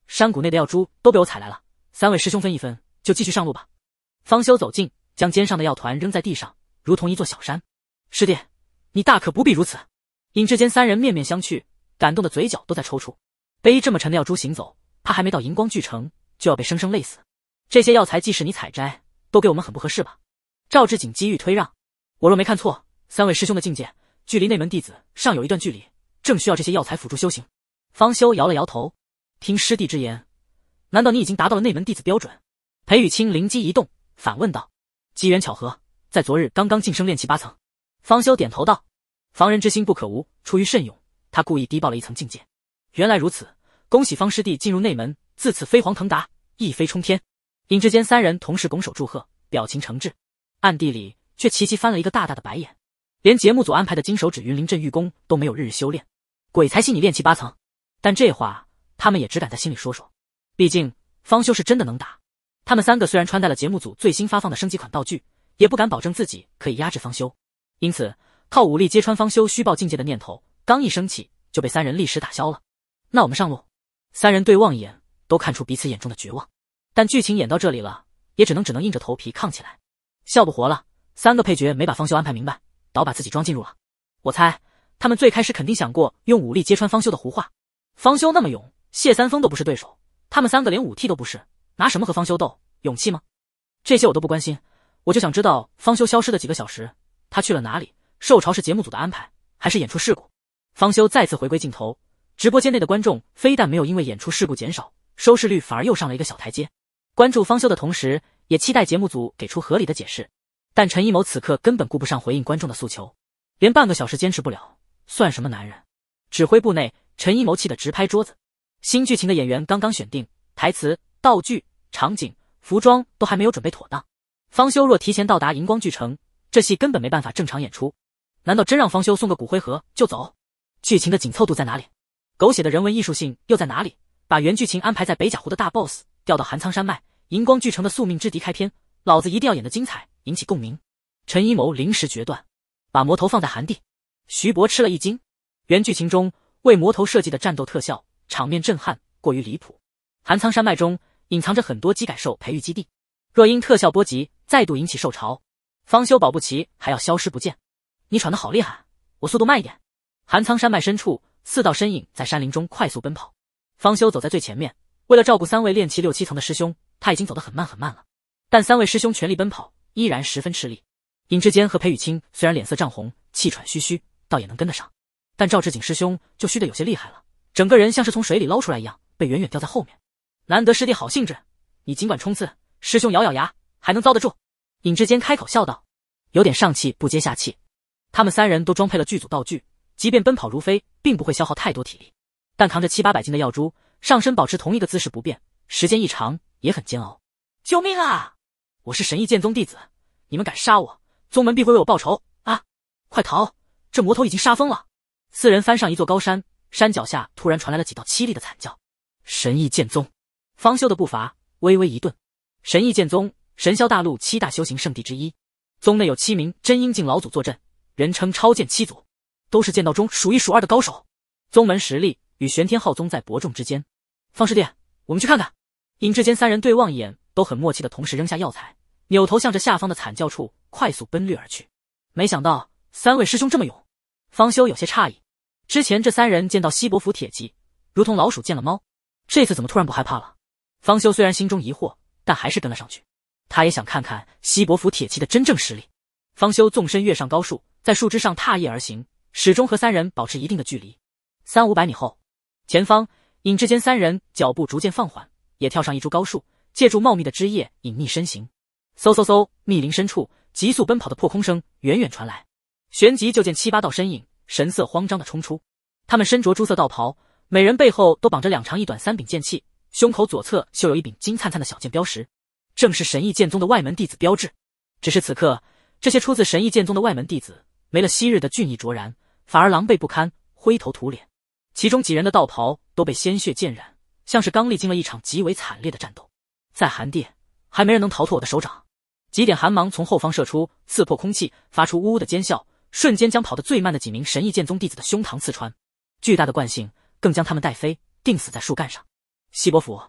山谷内的药珠都被我采来了，三位师兄分一分，就继续上路吧。方休走近，将肩上的药团扔在地上，如同一座小山。师弟，你大可不必如此。尹志坚三人面面相觑，感动的嘴角都在抽搐，背这么沉的药珠行走，怕还没到荧光巨城就要被生生累死。这些药材既是你采摘。都给我们很不合适吧？赵志景急于推让。我若没看错，三位师兄的境界距离内门弟子尚有一段距离，正需要这些药材辅助修行。方休摇了摇头，听师弟之言，难道你已经达到了内门弟子标准？裴雨清灵机一动，反问道：“机缘巧合，在昨日刚刚晋升炼气八层。”方休点头道：“防人之心不可无，出于慎勇。”他故意低报了一层境界。原来如此，恭喜方师弟进入内门，自此飞黄腾达，一飞冲天。尹志坚三人同时拱手祝贺，表情诚挚，暗地里却齐齐翻了一个大大的白眼。连节目组安排的金手指云林镇玉宫都没有日日修炼，鬼才信你练气八层。但这话他们也只敢在心里说说，毕竟方修是真的能打。他们三个虽然穿戴了节目组最新发放的升级款道具，也不敢保证自己可以压制方修，因此靠武力揭穿方修虚报境界的念头刚一升起，就被三人立时打消了。那我们上路。三人对望一眼，都看出彼此眼中的绝望。但剧情演到这里了，也只能只能硬着头皮抗起来，笑不活了。三个配角没把方休安排明白，倒把自己装进入了。我猜他们最开始肯定想过用武力揭穿方休的胡话。方休那么勇，谢三丰都不是对手，他们三个连武替都不是，拿什么和方休斗？勇气吗？这些我都不关心，我就想知道方休消失的几个小时，他去了哪里？受潮是节目组的安排，还是演出事故？方修再次回归镜头，直播间内的观众非但没有因为演出事故减少，收视率反而又上了一个小台阶。关注方休的同时，也期待节目组给出合理的解释。但陈一谋此刻根本顾不上回应观众的诉求，连半个小时坚持不了，算什么男人？指挥部内，陈一谋气得直拍桌子。新剧情的演员刚刚选定，台词、道具、场景、服装都还没有准备妥当。方休若提前到达荧光剧城，这戏根本没办法正常演出。难道真让方休送个骨灰盒就走？剧情的紧凑度在哪里？狗血的人文艺术性又在哪里？把原剧情安排在北贾湖的大 BOSS。调到寒苍山脉，银光巨城的宿命之敌开篇，老子一定要演的精彩，引起共鸣。陈一谋临时决断，把魔头放在寒地。徐博吃了一惊，原剧情中为魔头设计的战斗特效场面震撼，过于离谱。寒苍山脉中隐藏着很多机改兽培育基地，若因特效波及，再度引起受潮，方修保不齐还要消失不见。你喘的好厉害，我速度慢一点。寒苍山脉深处，四道身影在山林中快速奔跑，方修走在最前面。为了照顾三位练气六七层的师兄，他已经走得很慢很慢了。但三位师兄全力奔跑，依然十分吃力。尹志坚和裴雨清虽然脸色涨红、气喘吁吁，倒也能跟得上。但赵志景师兄就虚的有些厉害了，整个人像是从水里捞出来一样，被远远吊在后面。难得师弟好兴致，你尽管冲刺，师兄咬咬牙还能遭得住。尹志坚开口笑道，有点上气不接下气。他们三人都装配了剧组道具，即便奔跑如飞，并不会消耗太多体力，但扛着七八百斤的药珠。上身保持同一个姿势不变，时间一长也很煎熬。救命啊！我是神异剑宗弟子，你们敢杀我，宗门必会为我报仇啊！快逃！这魔头已经杀疯了。四人翻上一座高山，山脚下突然传来了几道凄厉的惨叫。神异剑宗，方休的步伐微微一顿。神异剑宗，神霄大陆七大修行圣地之一，宗内有七名真英境老祖坐镇，人称超剑七祖，都是剑道中数一数二的高手，宗门实力。与玄天昊宗在伯仲之间，方师弟，我们去看看。尹志坚三人对望一眼，都很默契的同时扔下药材，扭头向着下方的惨叫处快速奔掠而去。没想到三位师兄这么勇，方休有些诧异。之前这三人见到西伯府铁骑，如同老鼠见了猫，这次怎么突然不害怕了？方休虽然心中疑惑，但还是跟了上去。他也想看看西伯府铁骑的真正实力。方休纵身跃上高树，在树枝上踏叶而行，始终和三人保持一定的距离。三五百米后。前方，尹志坚三人脚步逐渐放缓，也跳上一株高树，借助茂密的枝叶隐匿身形。嗖嗖嗖！密林深处，急速奔跑的破空声远远传来，旋即就见七八道身影神色慌张的冲出。他们身着朱色道袍，每人背后都绑着两长一短三柄剑器，胸口左侧绣有一柄金灿灿的小剑标识，正是神异剑宗的外门弟子标志。只是此刻，这些出自神异剑宗的外门弟子没了昔日的俊逸卓然，反而狼狈不堪，灰头土脸。其中几人的道袍都被鲜血溅染，像是刚历经了一场极为惨烈的战斗。在寒地，还没人能逃脱我的手掌。几点寒芒从后方射出，刺破空气，发出呜呜的尖啸，瞬间将跑得最慢的几名神异剑宗弟子的胸膛刺穿，巨大的惯性更将他们带飞，钉死在树干上。西伯府，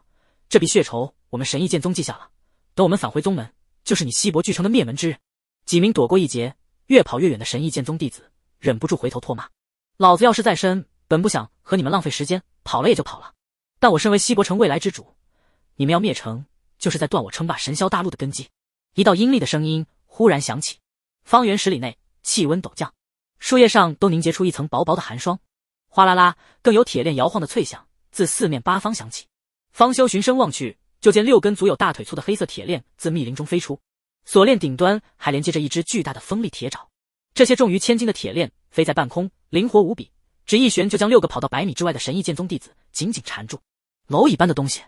这笔血仇我们神异剑宗记下了，等我们返回宗门，就是你西伯巨城的灭门之日。几名躲过一劫、越跑越远的神异剑宗弟子忍不住回头唾骂：“老子要是在身。”本不想和你们浪费时间，跑了也就跑了。但我身为西伯城未来之主，你们要灭城，就是在断我称霸神霄大陆的根基。一道阴厉的声音忽然响起，方圆十里内气温陡降，树叶上都凝结出一层薄薄的寒霜。哗啦啦，更有铁链摇晃的脆响自四面八方响起。方休循声望去，就见六根足有大腿粗的黑色铁链自密林中飞出，锁链顶端还连接着一只巨大的锋利铁爪。这些重于千斤的铁链飞在半空，灵活无比。只一旋就将六个跑到百米之外的神异剑宗弟子紧紧缠住。蝼蚁般的东西，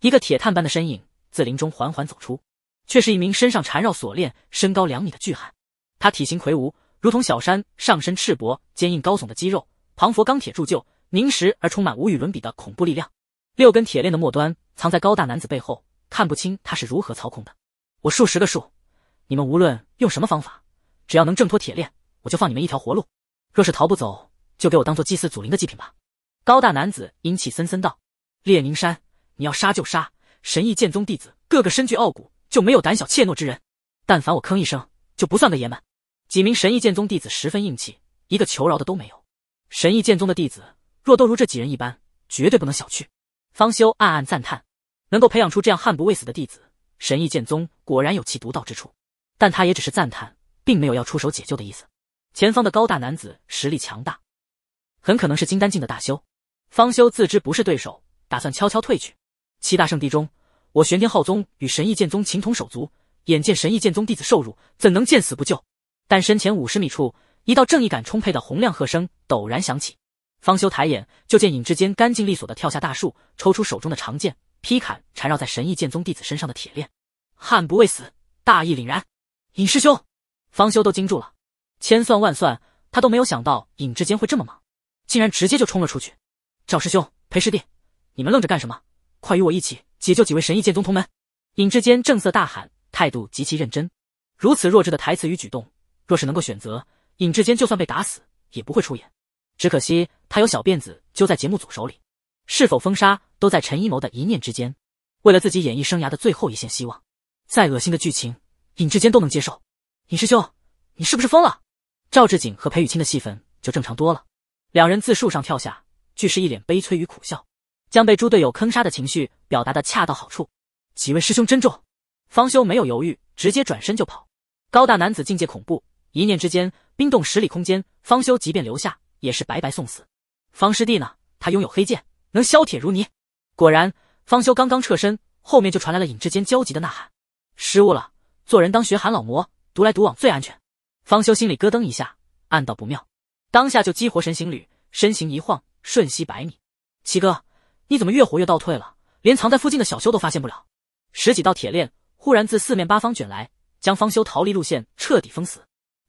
一个铁炭般的身影自林中缓缓走出，却是一名身上缠绕锁链、身高两米的巨汉。他体型魁梧，如同小山，上身赤膊，坚硬高耸的肌肉，磅佛钢铁铸就，凝实而充满无与伦比的恐怖力量。六根铁链的末端藏在高大男子背后，看不清他是如何操控的。我数十个数，你们无论用什么方法，只要能挣脱铁链，我就放你们一条活路。若是逃不走。就给我当做祭祀祖灵的祭品吧。”高大男子阴气森森道：“列宁山，你要杀就杀，神意剑宗弟子个个身具傲骨，就没有胆小怯懦之人。但凡我吭一声，就不算个爷们。”几名神意剑宗弟子十分硬气，一个求饶的都没有。神意剑宗的弟子若都如这几人一般，绝对不能小觑。方休暗暗赞叹，能够培养出这样悍不畏死的弟子，神意剑宗果然有其独到之处。但他也只是赞叹，并没有要出手解救的意思。前方的高大男子实力强大。很可能是金丹境的大修，方修自知不是对手，打算悄悄退去。七大圣地中，我玄天浩宗与神异剑宗情同手足，眼见神异剑宗弟子受辱，怎能见死不救？但身前五十米处，一道正义感充沛的洪亮喝声陡然响起。方修抬眼，就见尹志坚干净利索的跳下大树，抽出手中的长剑，劈砍缠绕在神异剑宗弟子身上的铁链。汉不畏死，大义凛然。尹师兄，方修都惊住了。千算万算，他都没有想到尹志坚会这么猛。竟然直接就冲了出去！赵师兄、裴师弟，你们愣着干什么？快与我一起解救几位神异剑宗同门！尹志坚正色大喊，态度极其认真。如此弱智的台词与举动，若是能够选择，尹志坚就算被打死也不会出演。只可惜他有小辫子揪在节目组手里，是否封杀都在陈一谋的一念之间。为了自己演艺生涯的最后一线希望，再恶心的剧情，尹志坚都能接受。尹师兄，你是不是疯了？赵志景和裴雨清的戏份就正常多了。两人自树上跳下，俱是一脸悲催与苦笑，将被猪队友坑杀的情绪表达的恰到好处。几位师兄珍重，方休没有犹豫，直接转身就跑。高大男子境界恐怖，一念之间冰冻十里空间，方休即便留下也是白白送死。方师弟呢？他拥有黑剑，能削铁如泥。果然，方休刚刚撤身，后面就传来了尹志坚焦急的呐喊：“失误了！做人当学韩老魔，独来独往最安全。”方修心里咯噔一下，暗道不妙。当下就激活神行旅，身形一晃，瞬息百米。七哥，你怎么越活越倒退了？连藏在附近的小修都发现不了。十几道铁链忽然自四面八方卷来，将方修逃离路线彻底封死。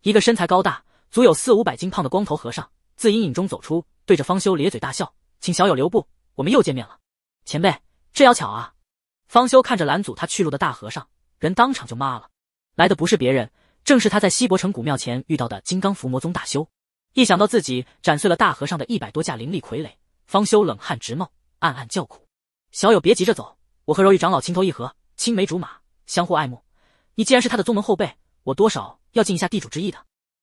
一个身材高大、足有四五百斤胖的光头和尚自阴影中走出，对着方修咧嘴大笑：“请小友留步，我们又见面了，前辈，这要巧啊！”方修看着拦阻他去路的大和尚，人当场就麻了。来的不是别人，正是他在西伯城古庙前遇到的金刚伏魔宗大修。一想到自己斩碎了大和尚的一百多架灵力傀儡，方休冷汗直冒，暗暗叫苦。小友别急着走，我和柔玉长老情投意合，青梅竹马，相互爱慕。你既然是他的宗门后辈，我多少要尽一下地主之谊的。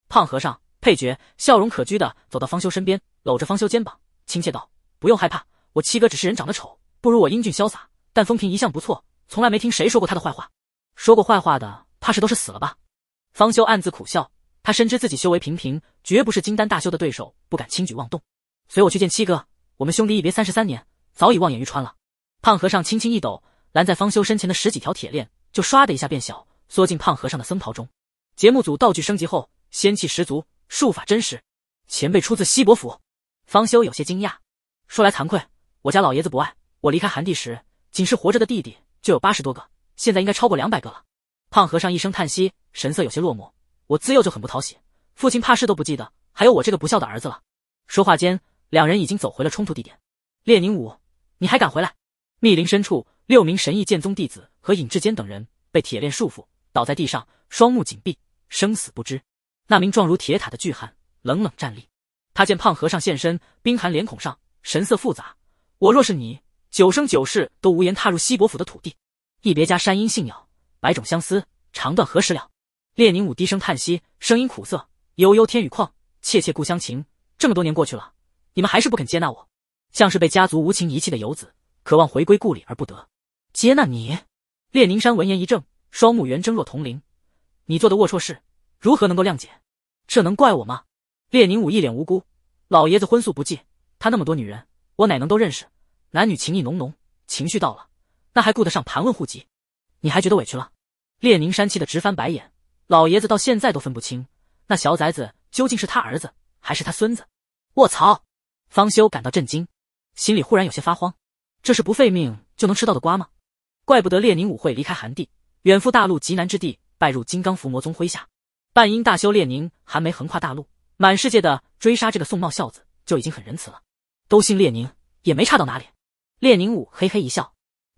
胖和尚配角笑容可掬的走到方休身边，搂着方休肩膀，亲切道：“不用害怕，我七哥只是人长得丑，不如我英俊潇洒，但风评一向不错，从来没听谁说过他的坏话。说过坏话的，怕是都是死了吧？”方休暗自苦笑。他深知自己修为平平，绝不是金丹大修的对手，不敢轻举妄动。随我去见七哥，我们兄弟一别三十三年，早已望眼欲穿了。胖和尚轻轻一抖，拦在方修身前的十几条铁链就唰的一下变小，缩进胖和尚的僧袍中。节目组道具升级后，仙气十足，术法真实。前辈出自西伯府，方修有些惊讶。说来惭愧，我家老爷子不爱我，离开寒地时，仅是活着的弟弟就有八十多个，现在应该超过两百个了。胖和尚一声叹息，神色有些落寞。我自幼就很不讨喜，父亲怕是都不记得还有我这个不孝的儿子了。说话间，两人已经走回了冲突地点。列宁武，你还敢回来？密林深处，六名神异剑宗弟子和尹志坚等人被铁链束缚，倒在地上，双目紧闭，生死不知。那名状如铁塔的巨汉冷冷站立，他见胖和尚现身，冰寒脸孔上神色复杂。我若是你，九生九世都无颜踏入西伯府的土地。一别家山阴信鸟，百种相思，长断何时了。列宁武低声叹息，声音苦涩：“悠悠天宇旷，切切故乡情。这么多年过去了，你们还是不肯接纳我，像是被家族无情遗弃的游子，渴望回归故里而不得。接纳你？”列宁山闻言一怔，双目圆睁若铜铃：“你做的龌龊事，如何能够谅解？这能怪我吗？”列宁武一脸无辜：“老爷子荤素不忌，他那么多女人，我哪能都认识？男女情意浓浓，情绪到了，那还顾得上盘问户籍？你还觉得委屈了？”列宁山气得直翻白眼。老爷子到现在都分不清那小崽子究竟是他儿子还是他孙子。卧槽！方休感到震惊，心里忽然有些发慌。这是不费命就能吃到的瓜吗？怪不得列宁武会离开寒地，远赴大陆极南之地，拜入金刚伏魔宗麾下，半阴大修列宁寒梅横跨大陆，满世界的追杀这个宋茂孝子就已经很仁慈了。都姓列宁，也没差到哪里。列宁武嘿嘿一笑：“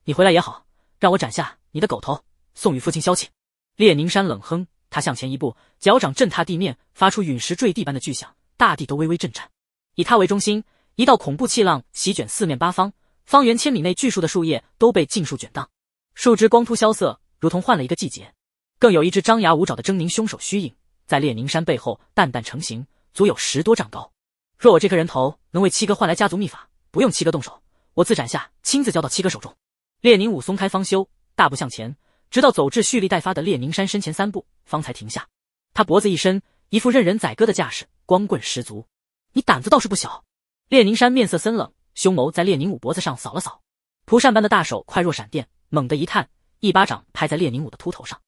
你回来也好，让我斩下你的狗头，送与父亲消气。”列宁山冷哼。他向前一步，脚掌震踏地面，发出陨石坠地般的巨响，大地都微微震颤。以他为中心，一道恐怖气浪席卷四面八方，方圆千米内巨树的树叶都被尽数卷荡，树枝光秃萧瑟，如同换了一个季节。更有一只张牙舞爪的狰狞凶手虚影，在列宁山背后淡淡成型，足有十多丈高。若我这颗人头能为七哥换来家族秘法，不用七哥动手，我自斩下，亲自交到七哥手中。列宁武松开方休，大步向前。直到走至蓄力待发的列宁山身前三步，方才停下。他脖子一伸，一副任人宰割的架势，光棍十足。你胆子倒是不小！列宁山面色森冷，凶眸在列宁武脖子上扫了扫，蒲扇般的大手快若闪电，猛地一探，一巴掌拍在列宁武的秃头上，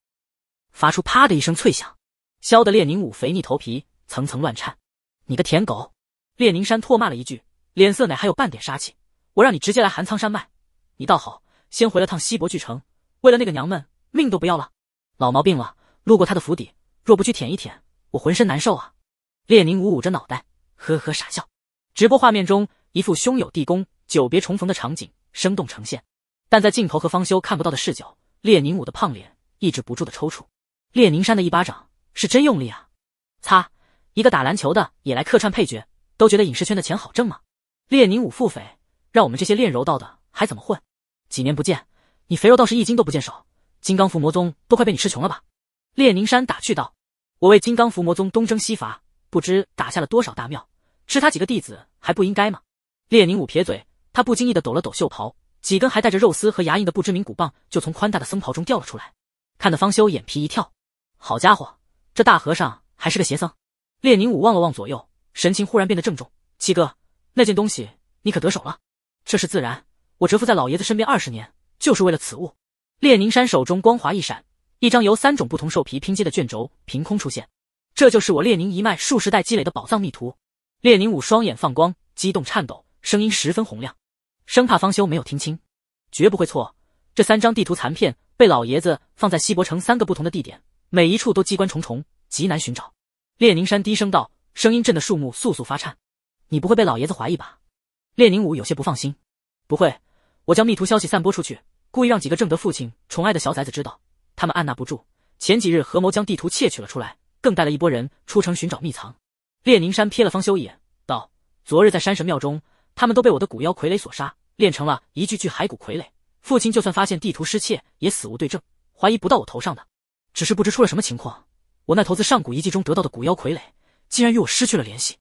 发出“啪”的一声脆响，削得列宁武肥腻头皮层层乱颤。你个舔狗！列宁山唾骂了一句，脸色哪还有半点杀气？我让你直接来寒苍山脉，你倒好，先回了趟西伯巨城，为了那个娘们。命都不要了，老毛病了。路过他的府邸，若不去舔一舔，我浑身难受啊！列宁捂捂着脑袋，呵呵傻笑。直播画面中，一副兄友弟恭、久别重逢的场景生动呈现。但在镜头和方休看不到的视角，列宁武的胖脸抑制不住的抽搐。列宁山的一巴掌是真用力啊！擦，一个打篮球的也来客串配角，都觉得影视圈的钱好挣吗？列宁武腹诽，让我们这些练柔道的还怎么混？几年不见，你肥肉倒是一斤都不见少。金刚伏魔宗都快被你吃穷了吧？列宁山打趣道：“我为金刚伏魔宗东征西伐，不知打下了多少大庙，吃他几个弟子还不应该吗？”列宁武撇嘴，他不经意地抖了抖袖袍，几根还带着肉丝和牙印的不知名骨棒就从宽大的僧袍中掉了出来。看得方休眼皮一跳，好家伙，这大和尚还是个邪僧！列宁武望了望左右，神情忽然变得郑重：“七哥，那件东西你可得手了？”“这是自然，我蛰伏在老爷子身边二十年，就是为了此物。”列宁山手中光华一闪，一张由三种不同兽皮拼接的卷轴凭空出现。这就是我列宁一脉数十代积累的宝藏秘图。列宁武双眼放光，激动颤抖，声音十分洪亮，生怕方休没有听清，绝不会错。这三张地图残片被老爷子放在西伯城三个不同的地点，每一处都机关重重，极难寻找。列宁山低声道，声音震得树木簌簌发颤。你不会被老爷子怀疑吧？列宁武有些不放心。不会，我将秘图消息散播出去。故意让几个正得父亲宠爱的小崽子知道，他们按捺不住，前几日合谋将地图窃取了出来，更带了一波人出城寻找秘藏。列宁山瞥了方休一眼，道：“昨日在山神庙中，他们都被我的骨妖傀儡所杀，练成了一具具骸骨傀儡。父亲就算发现地图失窃，也死无对证，怀疑不到我头上的。只是不知出了什么情况，我那头自上古遗迹中得到的骨妖傀儡，竟然与我失去了联系。”